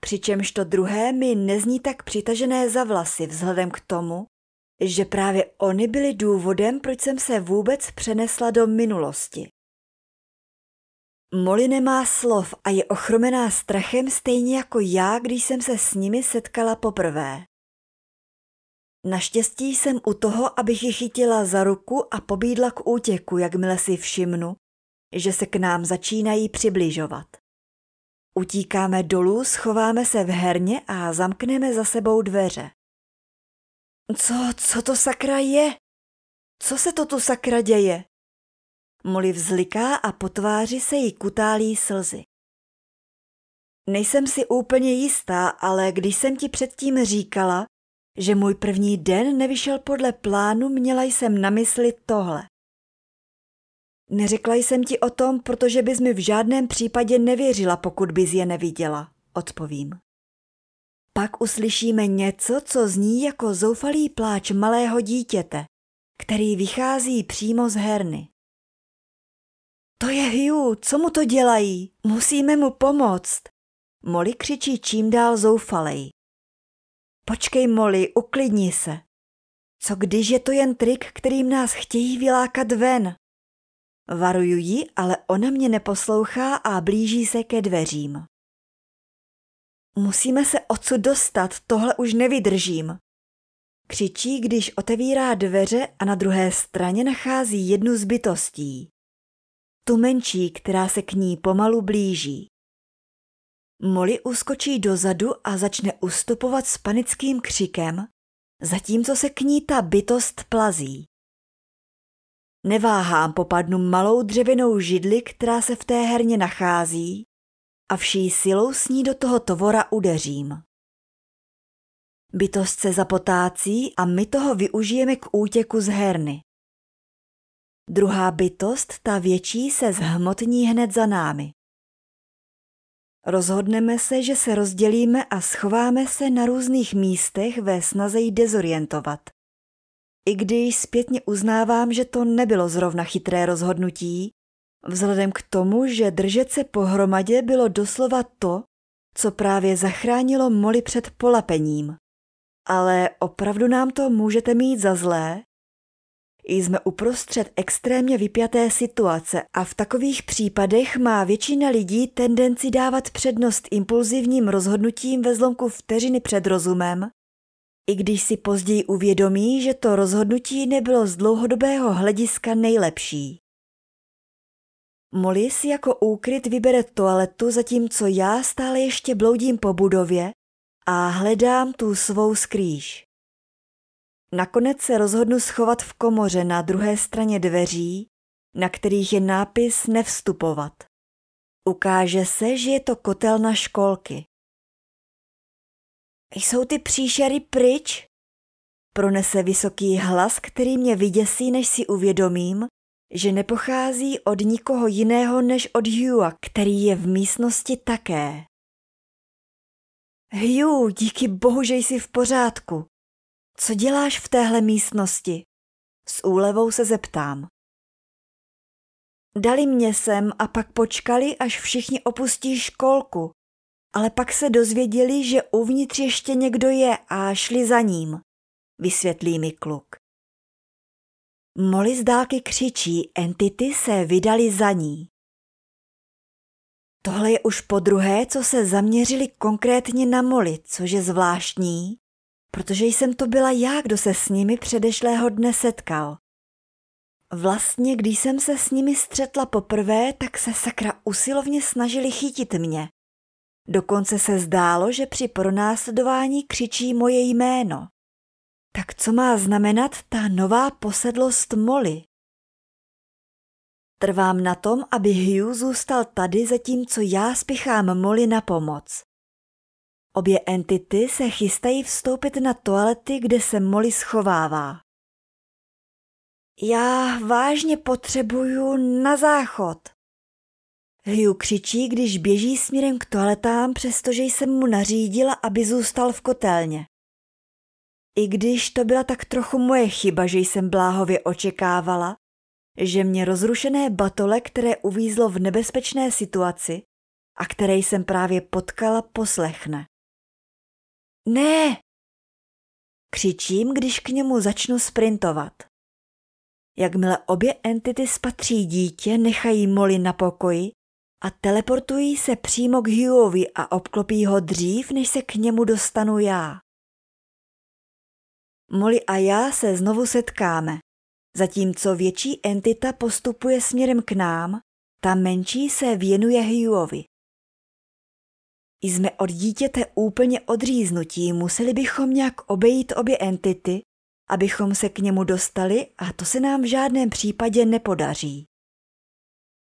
přičemž to druhé mi nezní tak přitažené za vlasy vzhledem k tomu, že právě oni byli důvodem, proč jsem se vůbec přenesla do minulosti. Molly nemá slov a je ochromená strachem stejně jako já, když jsem se s nimi setkala poprvé. Naštěstí jsem u toho, abych ji chytila za ruku a pobídla k útěku, jakmile si všimnu, že se k nám začínají přibližovat. Utíkáme dolů, schováme se v herně a zamkneme za sebou dveře. Co, co to sakra je? Co se to tu sakra děje? Moli vzliká a po tváři se jí kutálí slzy. Nejsem si úplně jistá, ale když jsem ti předtím říkala, že můj první den nevyšel podle plánu, měla jsem na mysli tohle. Neřekla jsem ti o tom, protože bys mi v žádném případě nevěřila, pokud bys je neviděla, odpovím. Pak uslyšíme něco, co zní jako zoufalý pláč malého dítěte, který vychází přímo z herny. To je Hugh, co mu to dělají? Musíme mu pomoct. Molly křičí čím dál zoufalej. Počkej, Molly, uklidni se. Co když je to jen trik, kterým nás chtějí vylákat ven? Varuju ji, ale ona mě neposlouchá a blíží se ke dveřím. Musíme se odsud dostat, tohle už nevydržím. Křičí, když otevírá dveře a na druhé straně nachází jednu z bytostí tu menší, která se k ní pomalu blíží. Molly uskočí dozadu a začne ustupovat s panickým křikem, zatímco se k ní ta bytost plazí. Neváhám popadnu malou dřevěnou židli, která se v té herně nachází, a vší silou s ní do toho tovora udeřím. Bytost se zapotácí a my toho využijeme k útěku z herny. Druhá bytost, ta větší, se zhmotní hned za námi. Rozhodneme se, že se rozdělíme a schováme se na různých místech ve snaze ji dezorientovat. I když zpětně uznávám, že to nebylo zrovna chytré rozhodnutí, vzhledem k tomu, že držet se pohromadě bylo doslova to, co právě zachránilo Moli před polapením. Ale opravdu nám to můžete mít za zlé, jsme uprostřed extrémně vypjaté situace a v takových případech má většina lidí tendenci dávat přednost impulzivním rozhodnutím ve zlomku vteřiny před rozumem, i když si později uvědomí, že to rozhodnutí nebylo z dlouhodobého hlediska nejlepší. Molly si jako úkryt vybere toaletu, zatímco já stále ještě bloudím po budově a hledám tu svou skrýž. Nakonec se rozhodnu schovat v komoře na druhé straně dveří, na kterých je nápis nevstupovat. Ukáže se, že je to kotel na školky. Jsou ty příšery pryč? Pronese vysoký hlas, který mě vyděsí, než si uvědomím, že nepochází od nikoho jiného než od Hugha, který je v místnosti také. Hugh, díky bohu, že jsi v pořádku. Co děláš v téhle místnosti? S úlevou se zeptám. Dali mě sem a pak počkali, až všichni opustí školku, ale pak se dozvěděli, že uvnitř ještě někdo je a šli za ním, vysvětlí mi kluk. Molly z dálky křičí, entity se vydali za ní. Tohle je už po druhé, co se zaměřili konkrétně na Molly, což je zvláštní, protože jsem to byla já, kdo se s nimi předešlého dne setkal. Vlastně, když jsem se s nimi střetla poprvé, tak se sakra usilovně snažili chytit mě. Dokonce se zdálo, že při pronásledování křičí moje jméno. Tak co má znamenat ta nová posedlost Molly? Trvám na tom, aby Hugh zůstal tady, zatímco já spichám Molly na pomoc. Obě entity se chystají vstoupit na toalety, kde se Molly schovává. Já vážně potřebuju na záchod. Hugh křičí, když běží směrem k toaletám, přestože jsem mu nařídila, aby zůstal v kotelně. I když to byla tak trochu moje chyba, že jsem bláhově očekávala, že mě rozrušené batole, které uvízlo v nebezpečné situaci a které jsem právě potkala, poslechne. Ne! Křičím, když k němu začnu sprintovat. Jakmile obě entity spatří dítě, nechají Molly na pokoji a teleportují se přímo k Hughovi a obklopí ho dřív, než se k němu dostanu já. Molly a já se znovu setkáme, zatímco větší entita postupuje směrem k nám, ta menší se věnuje Hughovi. Jsme od dítěte úplně odříznutí, museli bychom nějak obejít obě entity, abychom se k němu dostali a to se nám v žádném případě nepodaří.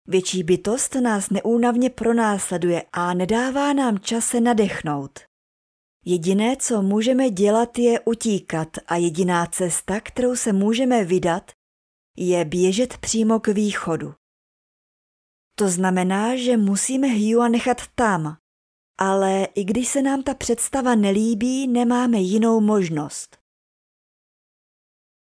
Větší bytost nás neúnavně pronásleduje a nedává nám čas se nadechnout. Jediné, co můžeme dělat, je utíkat a jediná cesta, kterou se můžeme vydat, je běžet přímo k východu. To znamená, že musíme Hyua nechat tam, ale i když se nám ta představa nelíbí, nemáme jinou možnost.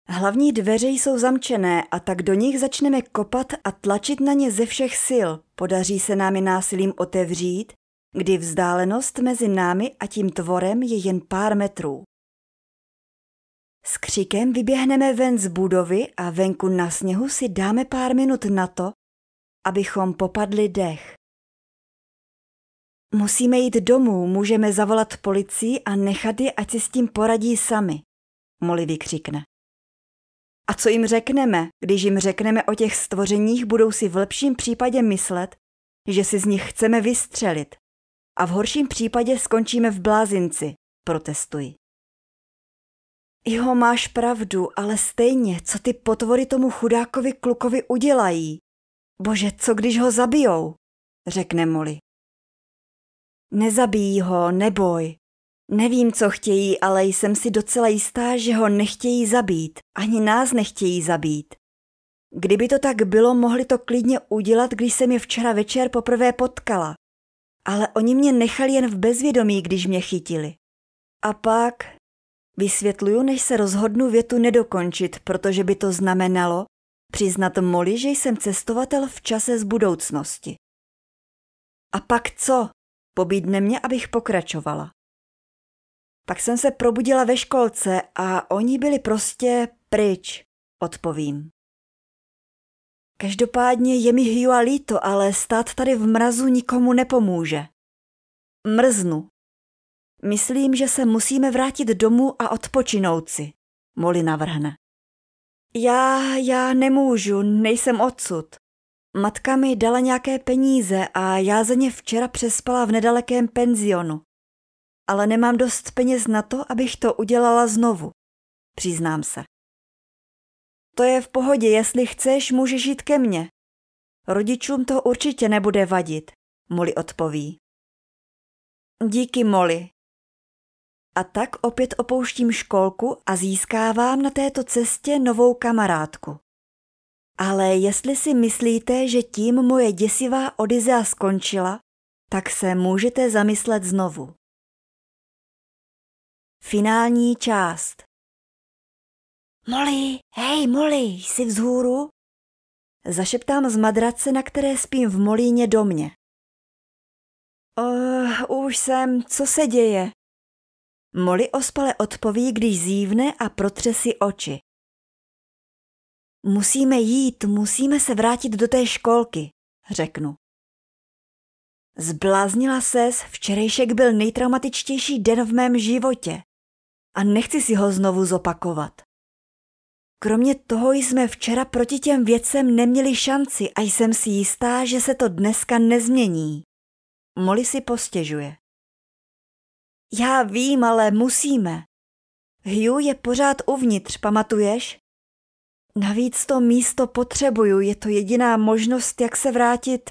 Hlavní dveře jsou zamčené a tak do nich začneme kopat a tlačit na ně ze všech sil. Podaří se nám je násilím otevřít, kdy vzdálenost mezi námi a tím tvorem je jen pár metrů. S křikem vyběhneme ven z budovy a venku na sněhu si dáme pár minut na to, abychom popadli dech. Musíme jít domů, můžeme zavolat policii a nechat je, ať si s tím poradí sami, Molly vykřikne. A co jim řekneme? Když jim řekneme o těch stvořeních, budou si v lepším případě myslet, že si z nich chceme vystřelit. A v horším případě skončíme v blázinci, protestuji. Jo, máš pravdu, ale stejně, co ty potvory tomu chudákovi klukovi udělají? Bože, co když ho zabijou? Řekne Molly. Nezabij ho, neboj. Nevím, co chtějí, ale jsem si docela jistá, že ho nechtějí zabít. Ani nás nechtějí zabít. Kdyby to tak bylo, mohli to klidně udělat, když jsem je včera večer poprvé potkala. Ale oni mě nechali jen v bezvědomí, když mě chytili. A pak vysvětluju, než se rozhodnu větu nedokončit, protože by to znamenalo přiznat Moli, že jsem cestovatel v čase z budoucnosti. A pak co? Pobídne mě, abych pokračovala. Pak jsem se probudila ve školce a oni byli prostě pryč, odpovím. Každopádně je mi Hua líto, ale stát tady v mrazu nikomu nepomůže. Mrznu. Myslím, že se musíme vrátit domů a odpočinout si, Molly navrhne. Já, já nemůžu, nejsem odsud. Matka mi dala nějaké peníze a já za ně včera přespala v nedalekém penzionu. Ale nemám dost peněz na to, abych to udělala znovu, přiznám se. To je v pohodě, jestli chceš, můžeš jít ke mně. Rodičům to určitě nebude vadit, Molly odpoví. Díky, Molly. A tak opět opouštím školku a získávám na této cestě novou kamarádku. Ale jestli si myslíte, že tím moje děsivá Odizea skončila, tak se můžete zamyslet znovu. Finální část Molly, hej Molly, jsi vzhůru? Zašeptám z madrace, na které spím v molíně mě. Uh, už jsem, co se děje? Molly ospale odpoví, když zívne a protře si oči. Musíme jít, musíme se vrátit do té školky, řeknu. Zbláznila ses, včerejšek byl nejtraumatičtější den v mém životě a nechci si ho znovu zopakovat. Kromě toho jsme včera proti těm věcem neměli šanci a jsem si jistá, že se to dneska nezmění. Molly si postěžuje. Já vím, ale musíme. Hugh je pořád uvnitř, pamatuješ? Navíc to místo potřebuju, je to jediná možnost, jak se vrátit.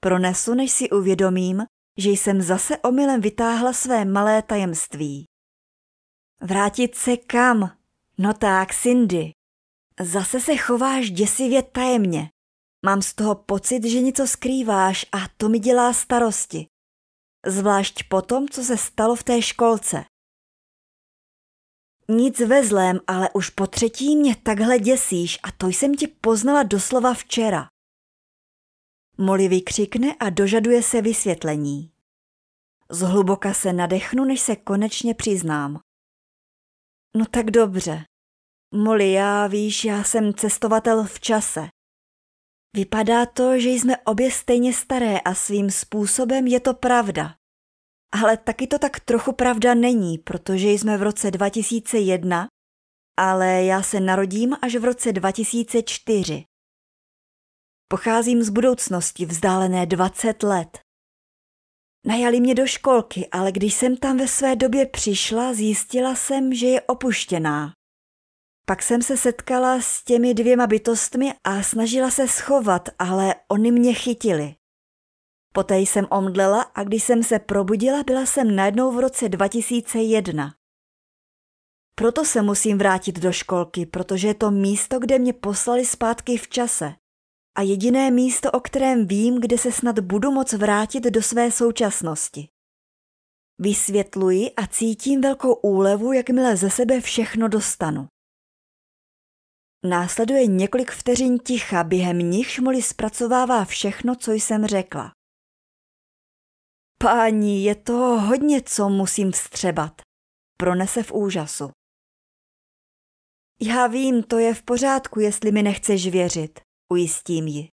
Pronesu, než si uvědomím, že jsem zase omylem vytáhla své malé tajemství. Vrátit se kam? No tak, Cindy. Zase se chováš děsivě tajemně. Mám z toho pocit, že něco skrýváš a to mi dělá starosti. Zvlášť po tom, co se stalo v té školce. Nic ve zlém, ale už po třetí mě takhle děsíš a to jsem ti poznala doslova včera. Molly vykřikne a dožaduje se vysvětlení. Zhluboka se nadechnu, než se konečně přiznám. No tak dobře. Molly, já víš, já jsem cestovatel v čase. Vypadá to, že jsme obě stejně staré a svým způsobem je to pravda. Ale taky to tak trochu pravda není, protože jsme v roce 2001, ale já se narodím až v roce 2004. Pocházím z budoucnosti vzdálené 20 let. Najali mě do školky, ale když jsem tam ve své době přišla, zjistila jsem, že je opuštěná. Pak jsem se setkala s těmi dvěma bytostmi a snažila se schovat, ale oni mě chytili. Poté jsem omdlela a když jsem se probudila, byla jsem najednou v roce 2001. Proto se musím vrátit do školky, protože je to místo, kde mě poslali zpátky v čase. A jediné místo, o kterém vím, kde se snad budu moc vrátit do své současnosti. Vysvětluji a cítím velkou úlevu, jakmile ze sebe všechno dostanu. Následuje několik vteřin ticha, během nichž moli zpracovává všechno, co jsem řekla. Páni, je to hodně, co musím vstřebat. Pronese v úžasu. Já vím, to je v pořádku, jestli mi nechceš věřit, ujistím ji.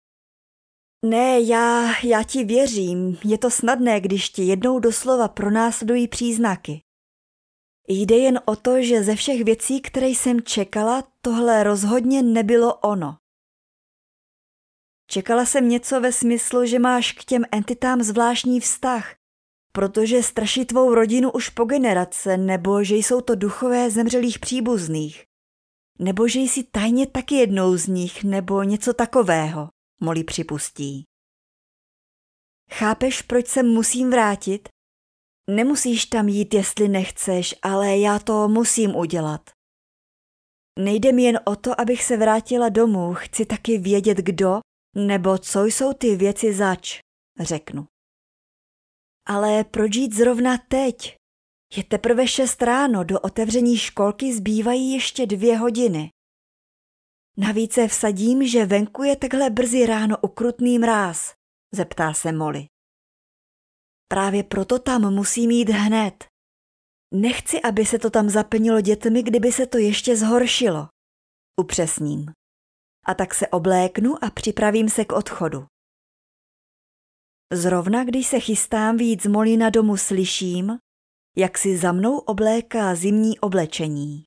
Ne, já, já ti věřím, je to snadné, když ti jednou doslova pronásledují příznaky. Jde jen o to, že ze všech věcí, které jsem čekala, tohle rozhodně nebylo ono. Čekala jsem něco ve smyslu, že máš k těm entitám zvláštní vztah, protože straší tvou rodinu už po generace, nebo že jsou to duchové zemřelých příbuzných. Nebo že jsi tajně taky jednou z nich, nebo něco takového, Molly připustí. Chápeš, proč se musím vrátit? Nemusíš tam jít, jestli nechceš, ale já to musím udělat. Nejde mi jen o to, abych se vrátila domů, chci taky vědět, kdo nebo co jsou ty věci zač, řeknu. Ale proč jít zrovna teď? Je teprve šest ráno, do otevření školky zbývají ještě dvě hodiny. Navíc se vsadím, že venku je takhle brzy ráno ukrutný mráz, zeptá se Molly. Právě proto tam musím jít hned. Nechci, aby se to tam zaplnilo dětmi, kdyby se to ještě zhoršilo. Upřesním a tak se obléknu a připravím se k odchodu. Zrovna když se chystám víc z molina domu, slyším, jak si za mnou obléká zimní oblečení.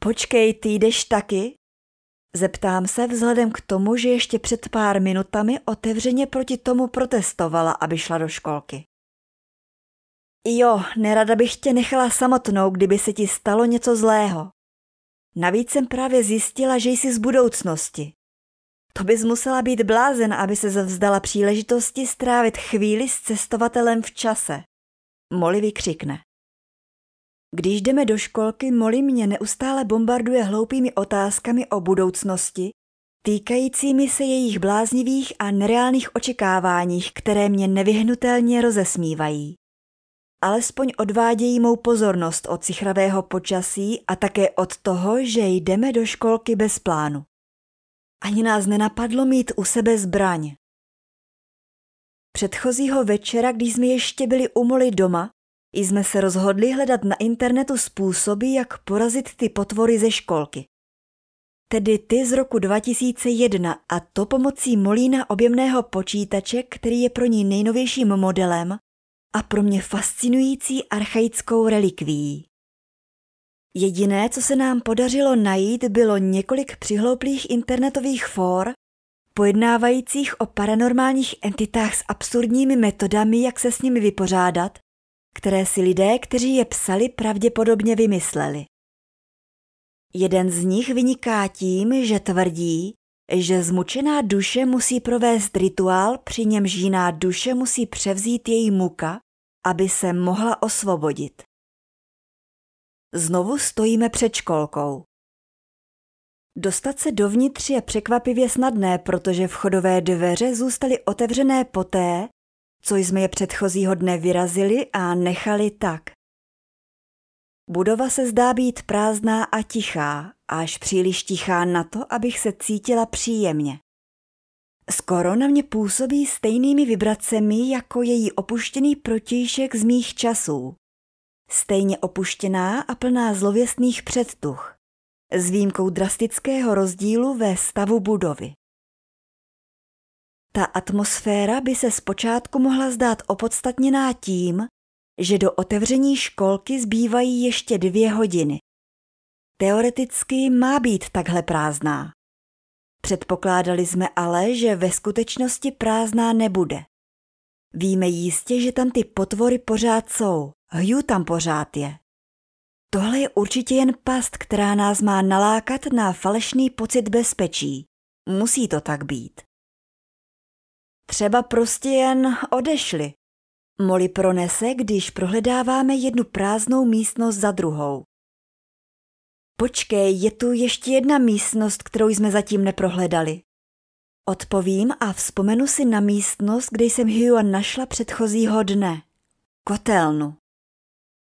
Počkej, ty jdeš taky? Zeptám se vzhledem k tomu, že ještě před pár minutami otevřeně proti tomu protestovala, aby šla do školky. Jo, nerada bych tě nechala samotnou, kdyby se ti stalo něco zlého. Navíc jsem právě zjistila, že jsi z budoucnosti. To bys musela být blázen, aby se zavzdala příležitosti strávit chvíli s cestovatelem v čase. Molly vykřikne. Když jdeme do školky, Molly mě neustále bombarduje hloupými otázkami o budoucnosti, týkajícími se jejich bláznivých a nereálných očekáváních, které mě nevyhnutelně rozesmívají alespoň odvádějí mou pozornost od cichravého počasí a také od toho, že jdeme do školky bez plánu. Ani nás nenapadlo mít u sebe zbraň. Předchozího večera, když jsme ještě byli u Moli doma, jsme se rozhodli hledat na internetu způsoby, jak porazit ty potvory ze školky. Tedy ty z roku 2001 a to pomocí molína objemného počítače, který je pro ní nejnovějším modelem a pro mě fascinující archaickou relikví. Jediné, co se nám podařilo najít, bylo několik přihlouplých internetových fór, pojednávajících o paranormálních entitách s absurdními metodami, jak se s nimi vypořádat, které si lidé, kteří je psali, pravděpodobně vymysleli. Jeden z nich vyniká tím, že tvrdí, že zmučená duše musí provést rituál, při němž jiná duše musí převzít její muka, aby se mohla osvobodit. Znovu stojíme před školkou. Dostat se dovnitř je překvapivě snadné, protože vchodové dveře zůstaly otevřené poté, co jsme je předchozího dne vyrazili a nechali tak. Budova se zdá být prázdná a tichá, až příliš tichá na to, abych se cítila příjemně. Skoro na mě působí stejnými vibracemi jako její opuštěný protějšek z mých časů. Stejně opuštěná a plná zlověstných předtuch, s výjimkou drastického rozdílu ve stavu budovy. Ta atmosféra by se zpočátku mohla zdát opodstatněná tím, že do otevření školky zbývají ještě dvě hodiny. Teoreticky má být takhle prázdná. Předpokládali jsme ale, že ve skutečnosti prázdná nebude. Víme jistě, že tam ty potvory pořád jsou, Hju tam pořád je. Tohle je určitě jen past, která nás má nalákat na falešný pocit bezpečí. Musí to tak být. Třeba prostě jen odešli, Moli pronese, když prohledáváme jednu prázdnou místnost za druhou. Počkej, je tu ještě jedna místnost, kterou jsme zatím neprohledali. Odpovím a vzpomenu si na místnost, kde jsem Hyuan našla předchozího dne. Kotelnu.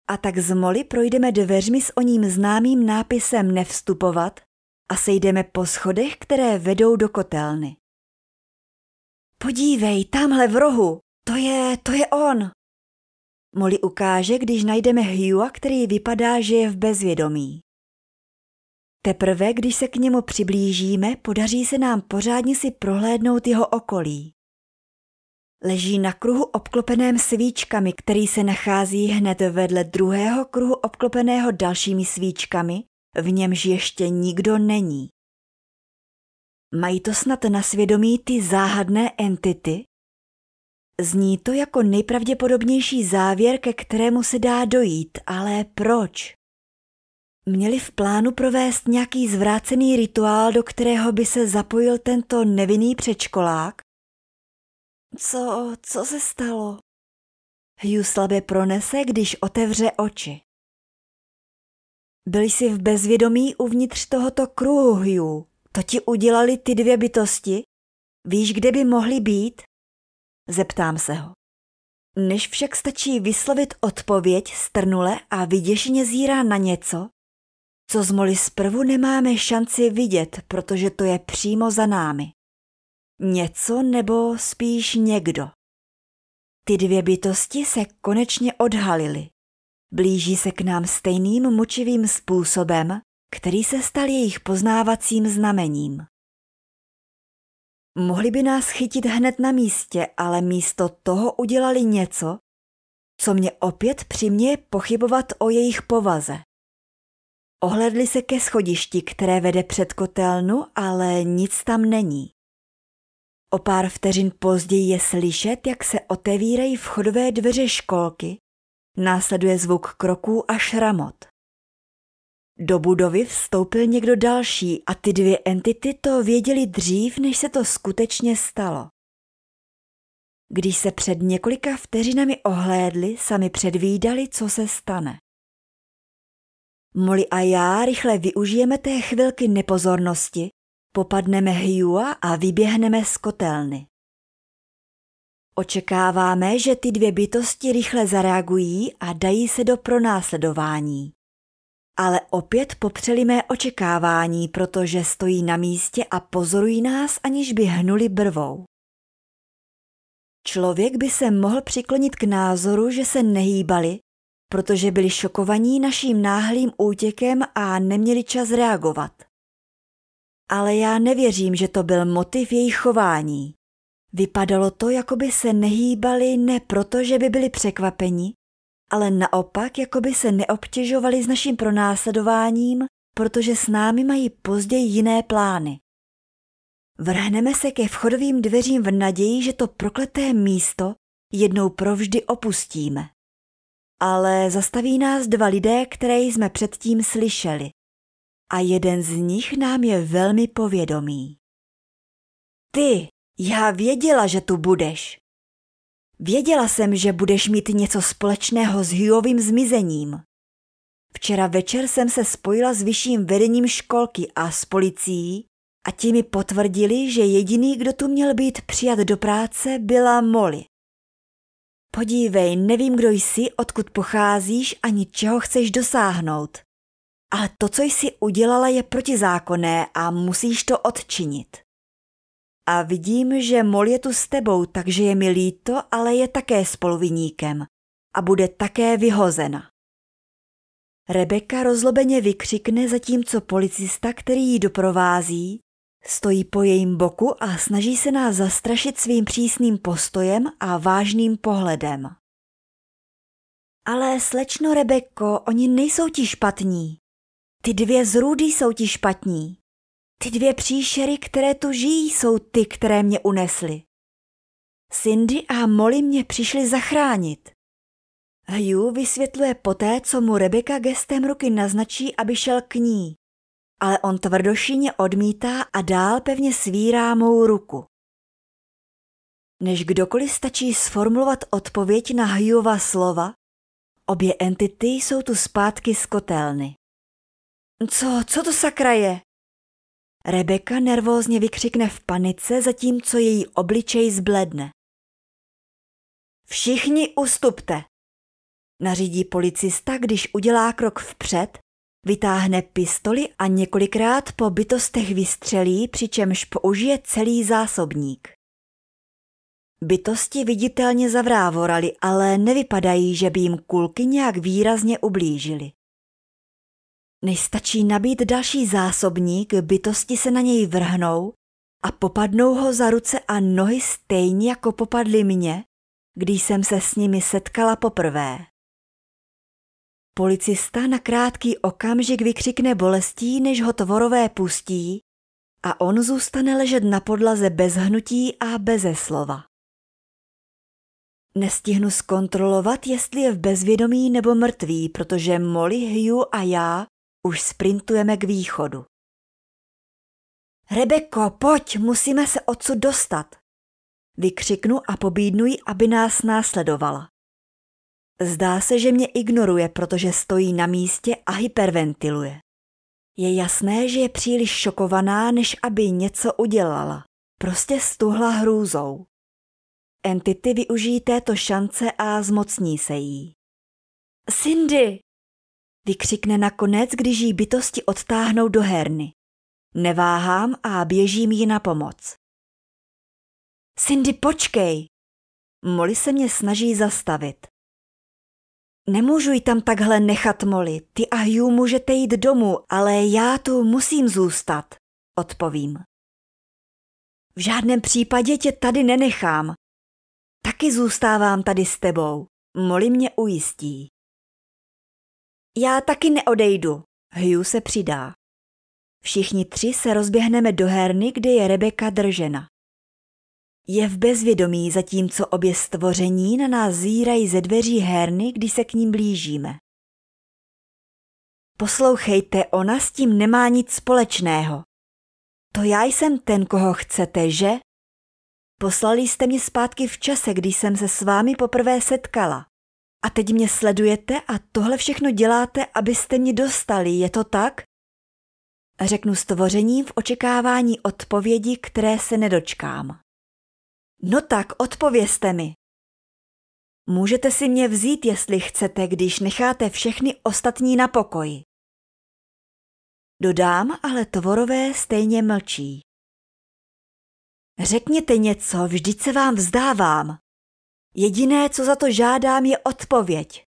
A tak z Moli projdeme dveřmi s oním známým nápisem Nevstupovat a sejdeme po schodech, které vedou do kotelny. Podívej, tamhle v rohu, to je, to je on! Molly ukáže, když najdeme Hugha, který vypadá, že je v bezvědomí. Teprve, když se k němu přiblížíme, podaří se nám pořádně si prohlédnout jeho okolí. Leží na kruhu obklopeném svíčkami, který se nachází hned vedle druhého kruhu obklopeného dalšími svíčkami, v němž ještě nikdo není. Mají to snad na svědomí ty záhadné entity? Zní to jako nejpravděpodobnější závěr, ke kterému se dá dojít, ale proč? Měli v plánu provést nějaký zvrácený rituál, do kterého by se zapojil tento nevinný předškolák? Co, co se stalo? Hugh slabě pronese, když otevře oči. Byli jsi v bezvědomí uvnitř tohoto kruhu, Hugh. To ti udělali ty dvě bytosti? Víš, kde by mohly být? Zeptám se ho. Než však stačí vyslovit odpověď strnule a vyděšeně zírá na něco, co z moly zprvu nemáme šanci vidět, protože to je přímo za námi. Něco nebo spíš někdo. Ty dvě bytosti se konečně odhalily. Blíží se k nám stejným mučivým způsobem, který se stal jejich poznávacím znamením. Mohli by nás chytit hned na místě, ale místo toho udělali něco, co mě opět přiměje pochybovat o jejich povaze. Ohledli se ke schodišti, které vede před kotelnu, ale nic tam není. O pár vteřin později je slyšet, jak se otevírají vchodové dveře školky, následuje zvuk kroků a šramot. Do budovy vstoupil někdo další a ty dvě entity to věděli dřív, než se to skutečně stalo. Když se před několika vteřinami ohlédli, sami předvídali, co se stane. Molly a já rychle využijeme té chvilky nepozornosti, popadneme Hjua a vyběhneme z kotelny. Očekáváme, že ty dvě bytosti rychle zareagují a dají se do pronásledování ale opět popřeli mé očekávání, protože stojí na místě a pozorují nás, aniž by hnuli brvou. Člověk by se mohl přiklonit k názoru, že se nehýbali, protože byli šokovaní naším náhlým útěkem a neměli čas reagovat. Ale já nevěřím, že to byl motiv jejich chování. Vypadalo to, jako by se nehýbali ne proto, že by byli překvapeni, ale naopak jako by se neobtěžovali s naším pronásledováním, protože s námi mají později jiné plány. Vrhneme se ke vchodovým dveřím v naději, že to prokleté místo jednou provždy opustíme. Ale zastaví nás dva lidé, které jsme předtím slyšeli. A jeden z nich nám je velmi povědomý. Ty, já věděla, že tu budeš. Věděla jsem, že budeš mít něco společného s Hughovým zmizením. Včera večer jsem se spojila s vyšším vedením školky a s policií a ti mi potvrdili, že jediný, kdo tu měl být přijat do práce, byla Molly. Podívej, nevím, kdo jsi, odkud pocházíš ani čeho chceš dosáhnout. Ale to, co jsi udělala, je protizákonné a musíš to odčinit. A vidím, že Mol je tu s tebou, takže je mi líto, ale je také spoluviníkem a bude také vyhozena. Rebeka rozlobeně vykřikne, zatímco policista, který ji doprovází, stojí po jejím boku a snaží se nás zastrašit svým přísným postojem a vážným pohledem. Ale slečno Rebeko, oni nejsou ti špatní. Ty dvě zrůdy jsou ti špatní. Ty dvě příšery, které tu žijí, jsou ty, které mě unesly. Cindy a Molly mě přišli zachránit. Hugh vysvětluje poté, co mu Rebeka gestem ruky naznačí, aby šel k ní. Ale on tvrdošině odmítá a dál pevně svírá mou ruku. Než kdokoliv stačí sformulovat odpověď na Hughova slova, obě entity jsou tu zpátky z kotelny. Co, co to sakra je? Rebeka nervózně vykřikne v panice, zatímco její obličej zbledne. Všichni ustupte! Nařídí policista, když udělá krok vpřed, vytáhne pistoli a několikrát po bytostech vystřelí, přičemž použije celý zásobník. Bytosti viditelně zavrávorali, ale nevypadají, že by jim kulky nějak výrazně ublížily. Než stačí nabít další zásobník, bytosti se na něj vrhnou a popadnou ho za ruce a nohy stejně jako popadly mě, když jsem se s nimi setkala poprvé. Policista na krátký okamžik vykřikne bolestí, než ho tvorové pustí a on zůstane ležet na podlaze bez hnutí a beze slova. Nestihnu zkontrolovat, jestli je v bezvědomí nebo mrtvý, protože Molly, Hugh a já už sprintujeme k východu. Rebeko, pojď, musíme se odsud dostat. Vykřiknu a pobídnu ji, aby nás následovala. Zdá se, že mě ignoruje, protože stojí na místě a hyperventiluje. Je jasné, že je příliš šokovaná, než aby něco udělala. Prostě stuhla hrůzou. Entity využijí této šance a zmocní se jí. Cindy, Vykřikne nakonec, když jí bytosti odtáhnou do herny. Neváhám a běžím jí na pomoc. Cindy, počkej! Molly se mě snaží zastavit. Nemůžu ji tam takhle nechat, Molly. Ty a Hugh můžete jít domů, ale já tu musím zůstat, odpovím. V žádném případě tě tady nenechám. Taky zůstávám tady s tebou. Molly mě ujistí. Já taky neodejdu, Hugh se přidá. Všichni tři se rozběhneme do herny, kde je Rebeka držena. Je v bezvědomí, zatímco obě stvoření na nás zírají ze dveří herny, když se k ním blížíme. Poslouchejte, ona s tím nemá nic společného. To já jsem ten, koho chcete, že? Poslali jste mě zpátky v čase, když jsem se s vámi poprvé setkala. A teď mě sledujete a tohle všechno děláte, abyste mě dostali, je to tak? Řeknu stvoření v očekávání odpovědi, které se nedočkám. No tak, odpovězte mi. Můžete si mě vzít, jestli chcete, když necháte všechny ostatní na pokoji. Dodám, ale tvorové stejně mlčí. Řekněte něco, vždyť se vám vzdávám. Jediné, co za to žádám, je odpověď.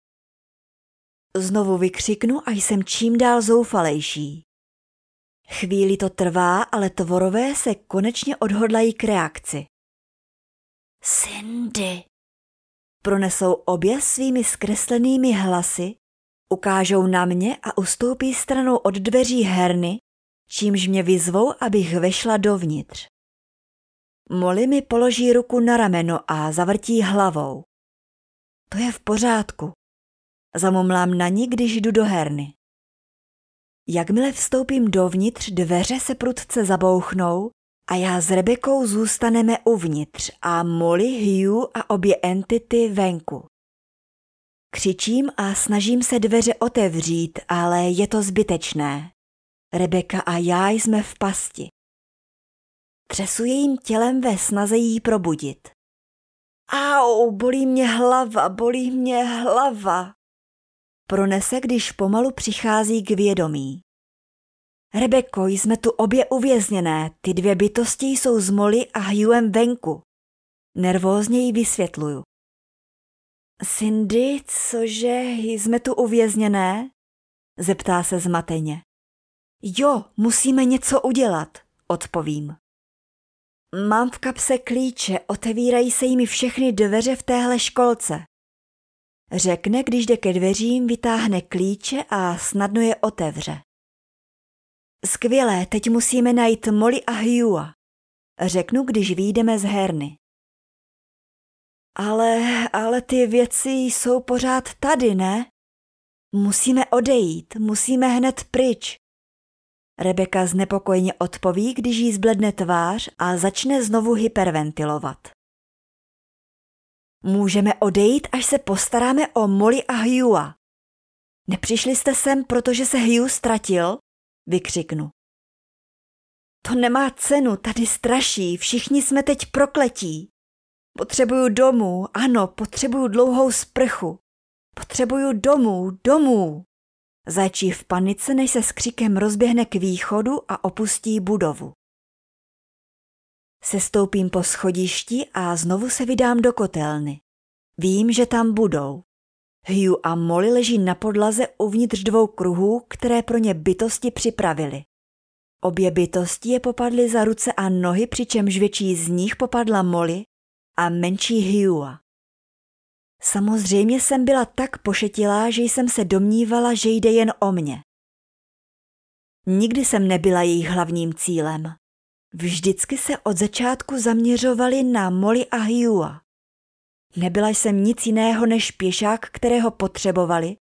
Znovu vykřiknu a jsem čím dál zoufalejší. Chvíli to trvá, ale tvorové se konečně odhodlají k reakci. Cindy, pronesou obě svými zkreslenými hlasy, ukážou na mě a ustoupí stranou od dveří herny, čímž mě vyzvou, abych vešla dovnitř. Molly mi položí ruku na rameno a zavrtí hlavou. To je v pořádku. Zamumlám na ní, když jdu do herny. Jakmile vstoupím dovnitř, dveře se prudce zabouchnou a já s Rebekou zůstaneme uvnitř a Molly, Hugh a obě entity venku. Křičím a snažím se dveře otevřít, ale je to zbytečné. Rebeka a já jsme v pasti. Třesu jejím tělem ve snaze jí probudit. Au, bolí mě hlava, bolí mě hlava. Pronese, když pomalu přichází k vědomí. Rebeko, jsme tu obě uvězněné, ty dvě bytosti jsou z moly a Hughem venku. Nervózně ji vysvětluju. Cindy, cože, jsme tu uvězněné? Zeptá se zmateně. Jo, musíme něco udělat, odpovím. Mám v kapse klíče, otevírají se jimi všechny dveře v téhle školce. Řekne, když jde ke dveřím, vytáhne klíče a snadno je otevře. Skvělé, teď musíme najít Molly a Hugha. Řeknu, když výjdeme z herny. Ale, ale ty věci jsou pořád tady, ne? Musíme odejít, musíme hned pryč. Rebeka znepokojeně odpoví, když jí zbledne tvář a začne znovu hyperventilovat. Můžeme odejít, až se postaráme o Molly a Hugha. Nepřišli jste sem, protože se Hugh ztratil? Vykřiknu. To nemá cenu, tady straší, všichni jsme teď prokletí. Potřebuju domů, ano, potřebuju dlouhou sprchu. Potřebuju domů, domů. Zajčí v panice, než se s křikem rozběhne k východu a opustí budovu. Sestoupím po schodišti a znovu se vydám do kotelny. Vím, že tam budou. Hugh a Molly leží na podlaze uvnitř dvou kruhů, které pro ně bytosti připravili. Obě bytosti je popadly za ruce a nohy, přičemž větší z nich popadla Molly a menší Hugha. Samozřejmě jsem byla tak pošetilá, že jsem se domnívala, že jde jen o mě. Nikdy jsem nebyla jejich hlavním cílem. Vždycky se od začátku zaměřovali na Molly a Hugha. Nebyla jsem nic jiného než pěšák, kterého potřebovali,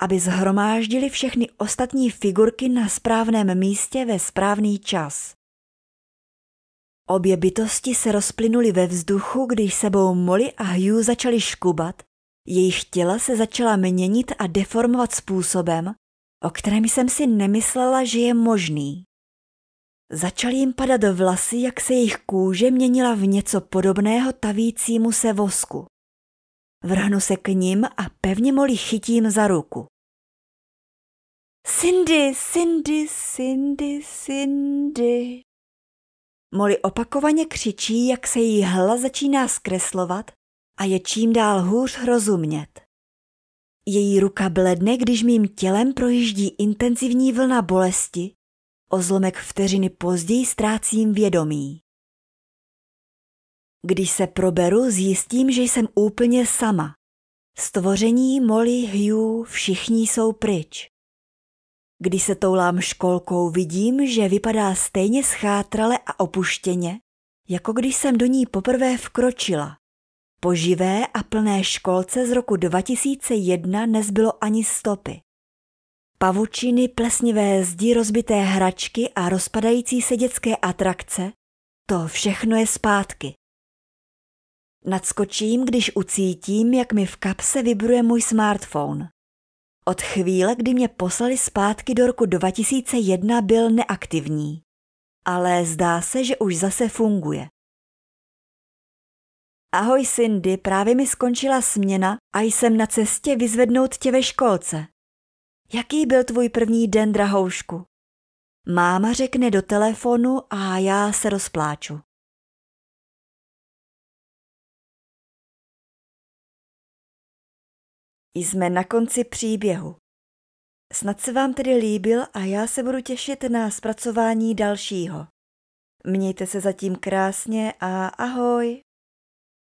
aby zhromáždili všechny ostatní figurky na správném místě ve správný čas. Obě bytosti se rozplynuly ve vzduchu, když sebou Molly a Hugh začali škubat, jejich těla se začala měnit a deformovat způsobem, o kterém jsem si nemyslela, že je možný. Začaly jim padat vlasy, jak se jejich kůže měnila v něco podobného tavícímu se vosku. Vrhnu se k ním a pevně Molly chytím za ruku. Cindy, Cindy, Cindy, Cindy. Molly opakovaně křičí, jak se jí hla začíná zkreslovat a je čím dál hůř rozumět. Její ruka bledne, když mým tělem projíždí intenzivní vlna bolesti, o zlomek vteřiny později ztrácím vědomí. Když se proberu, zjistím, že jsem úplně sama. Stvoření Molly Hugh všichni jsou pryč. Když se toulám školkou, vidím, že vypadá stejně schátrale a opuštěně, jako když jsem do ní poprvé vkročila. Po živé a plné školce z roku 2001 nezbylo ani stopy. Pavučiny, plesnivé zdi, rozbité hračky a rozpadající se dětské atrakce, to všechno je zpátky. Nadskočím, když ucítím, jak mi v kapse vibruje můj smartphone. Od chvíle, kdy mě poslali zpátky do roku 2001, byl neaktivní. Ale zdá se, že už zase funguje. Ahoj Cindy, právě mi skončila směna a jsem na cestě vyzvednout tě ve školce. Jaký byl tvůj první den, drahoušku? Máma řekne do telefonu a já se rozpláču. Jsme na konci příběhu. Snad se vám tedy líbil a já se budu těšit na zpracování dalšího. Mějte se zatím krásně a ahoj!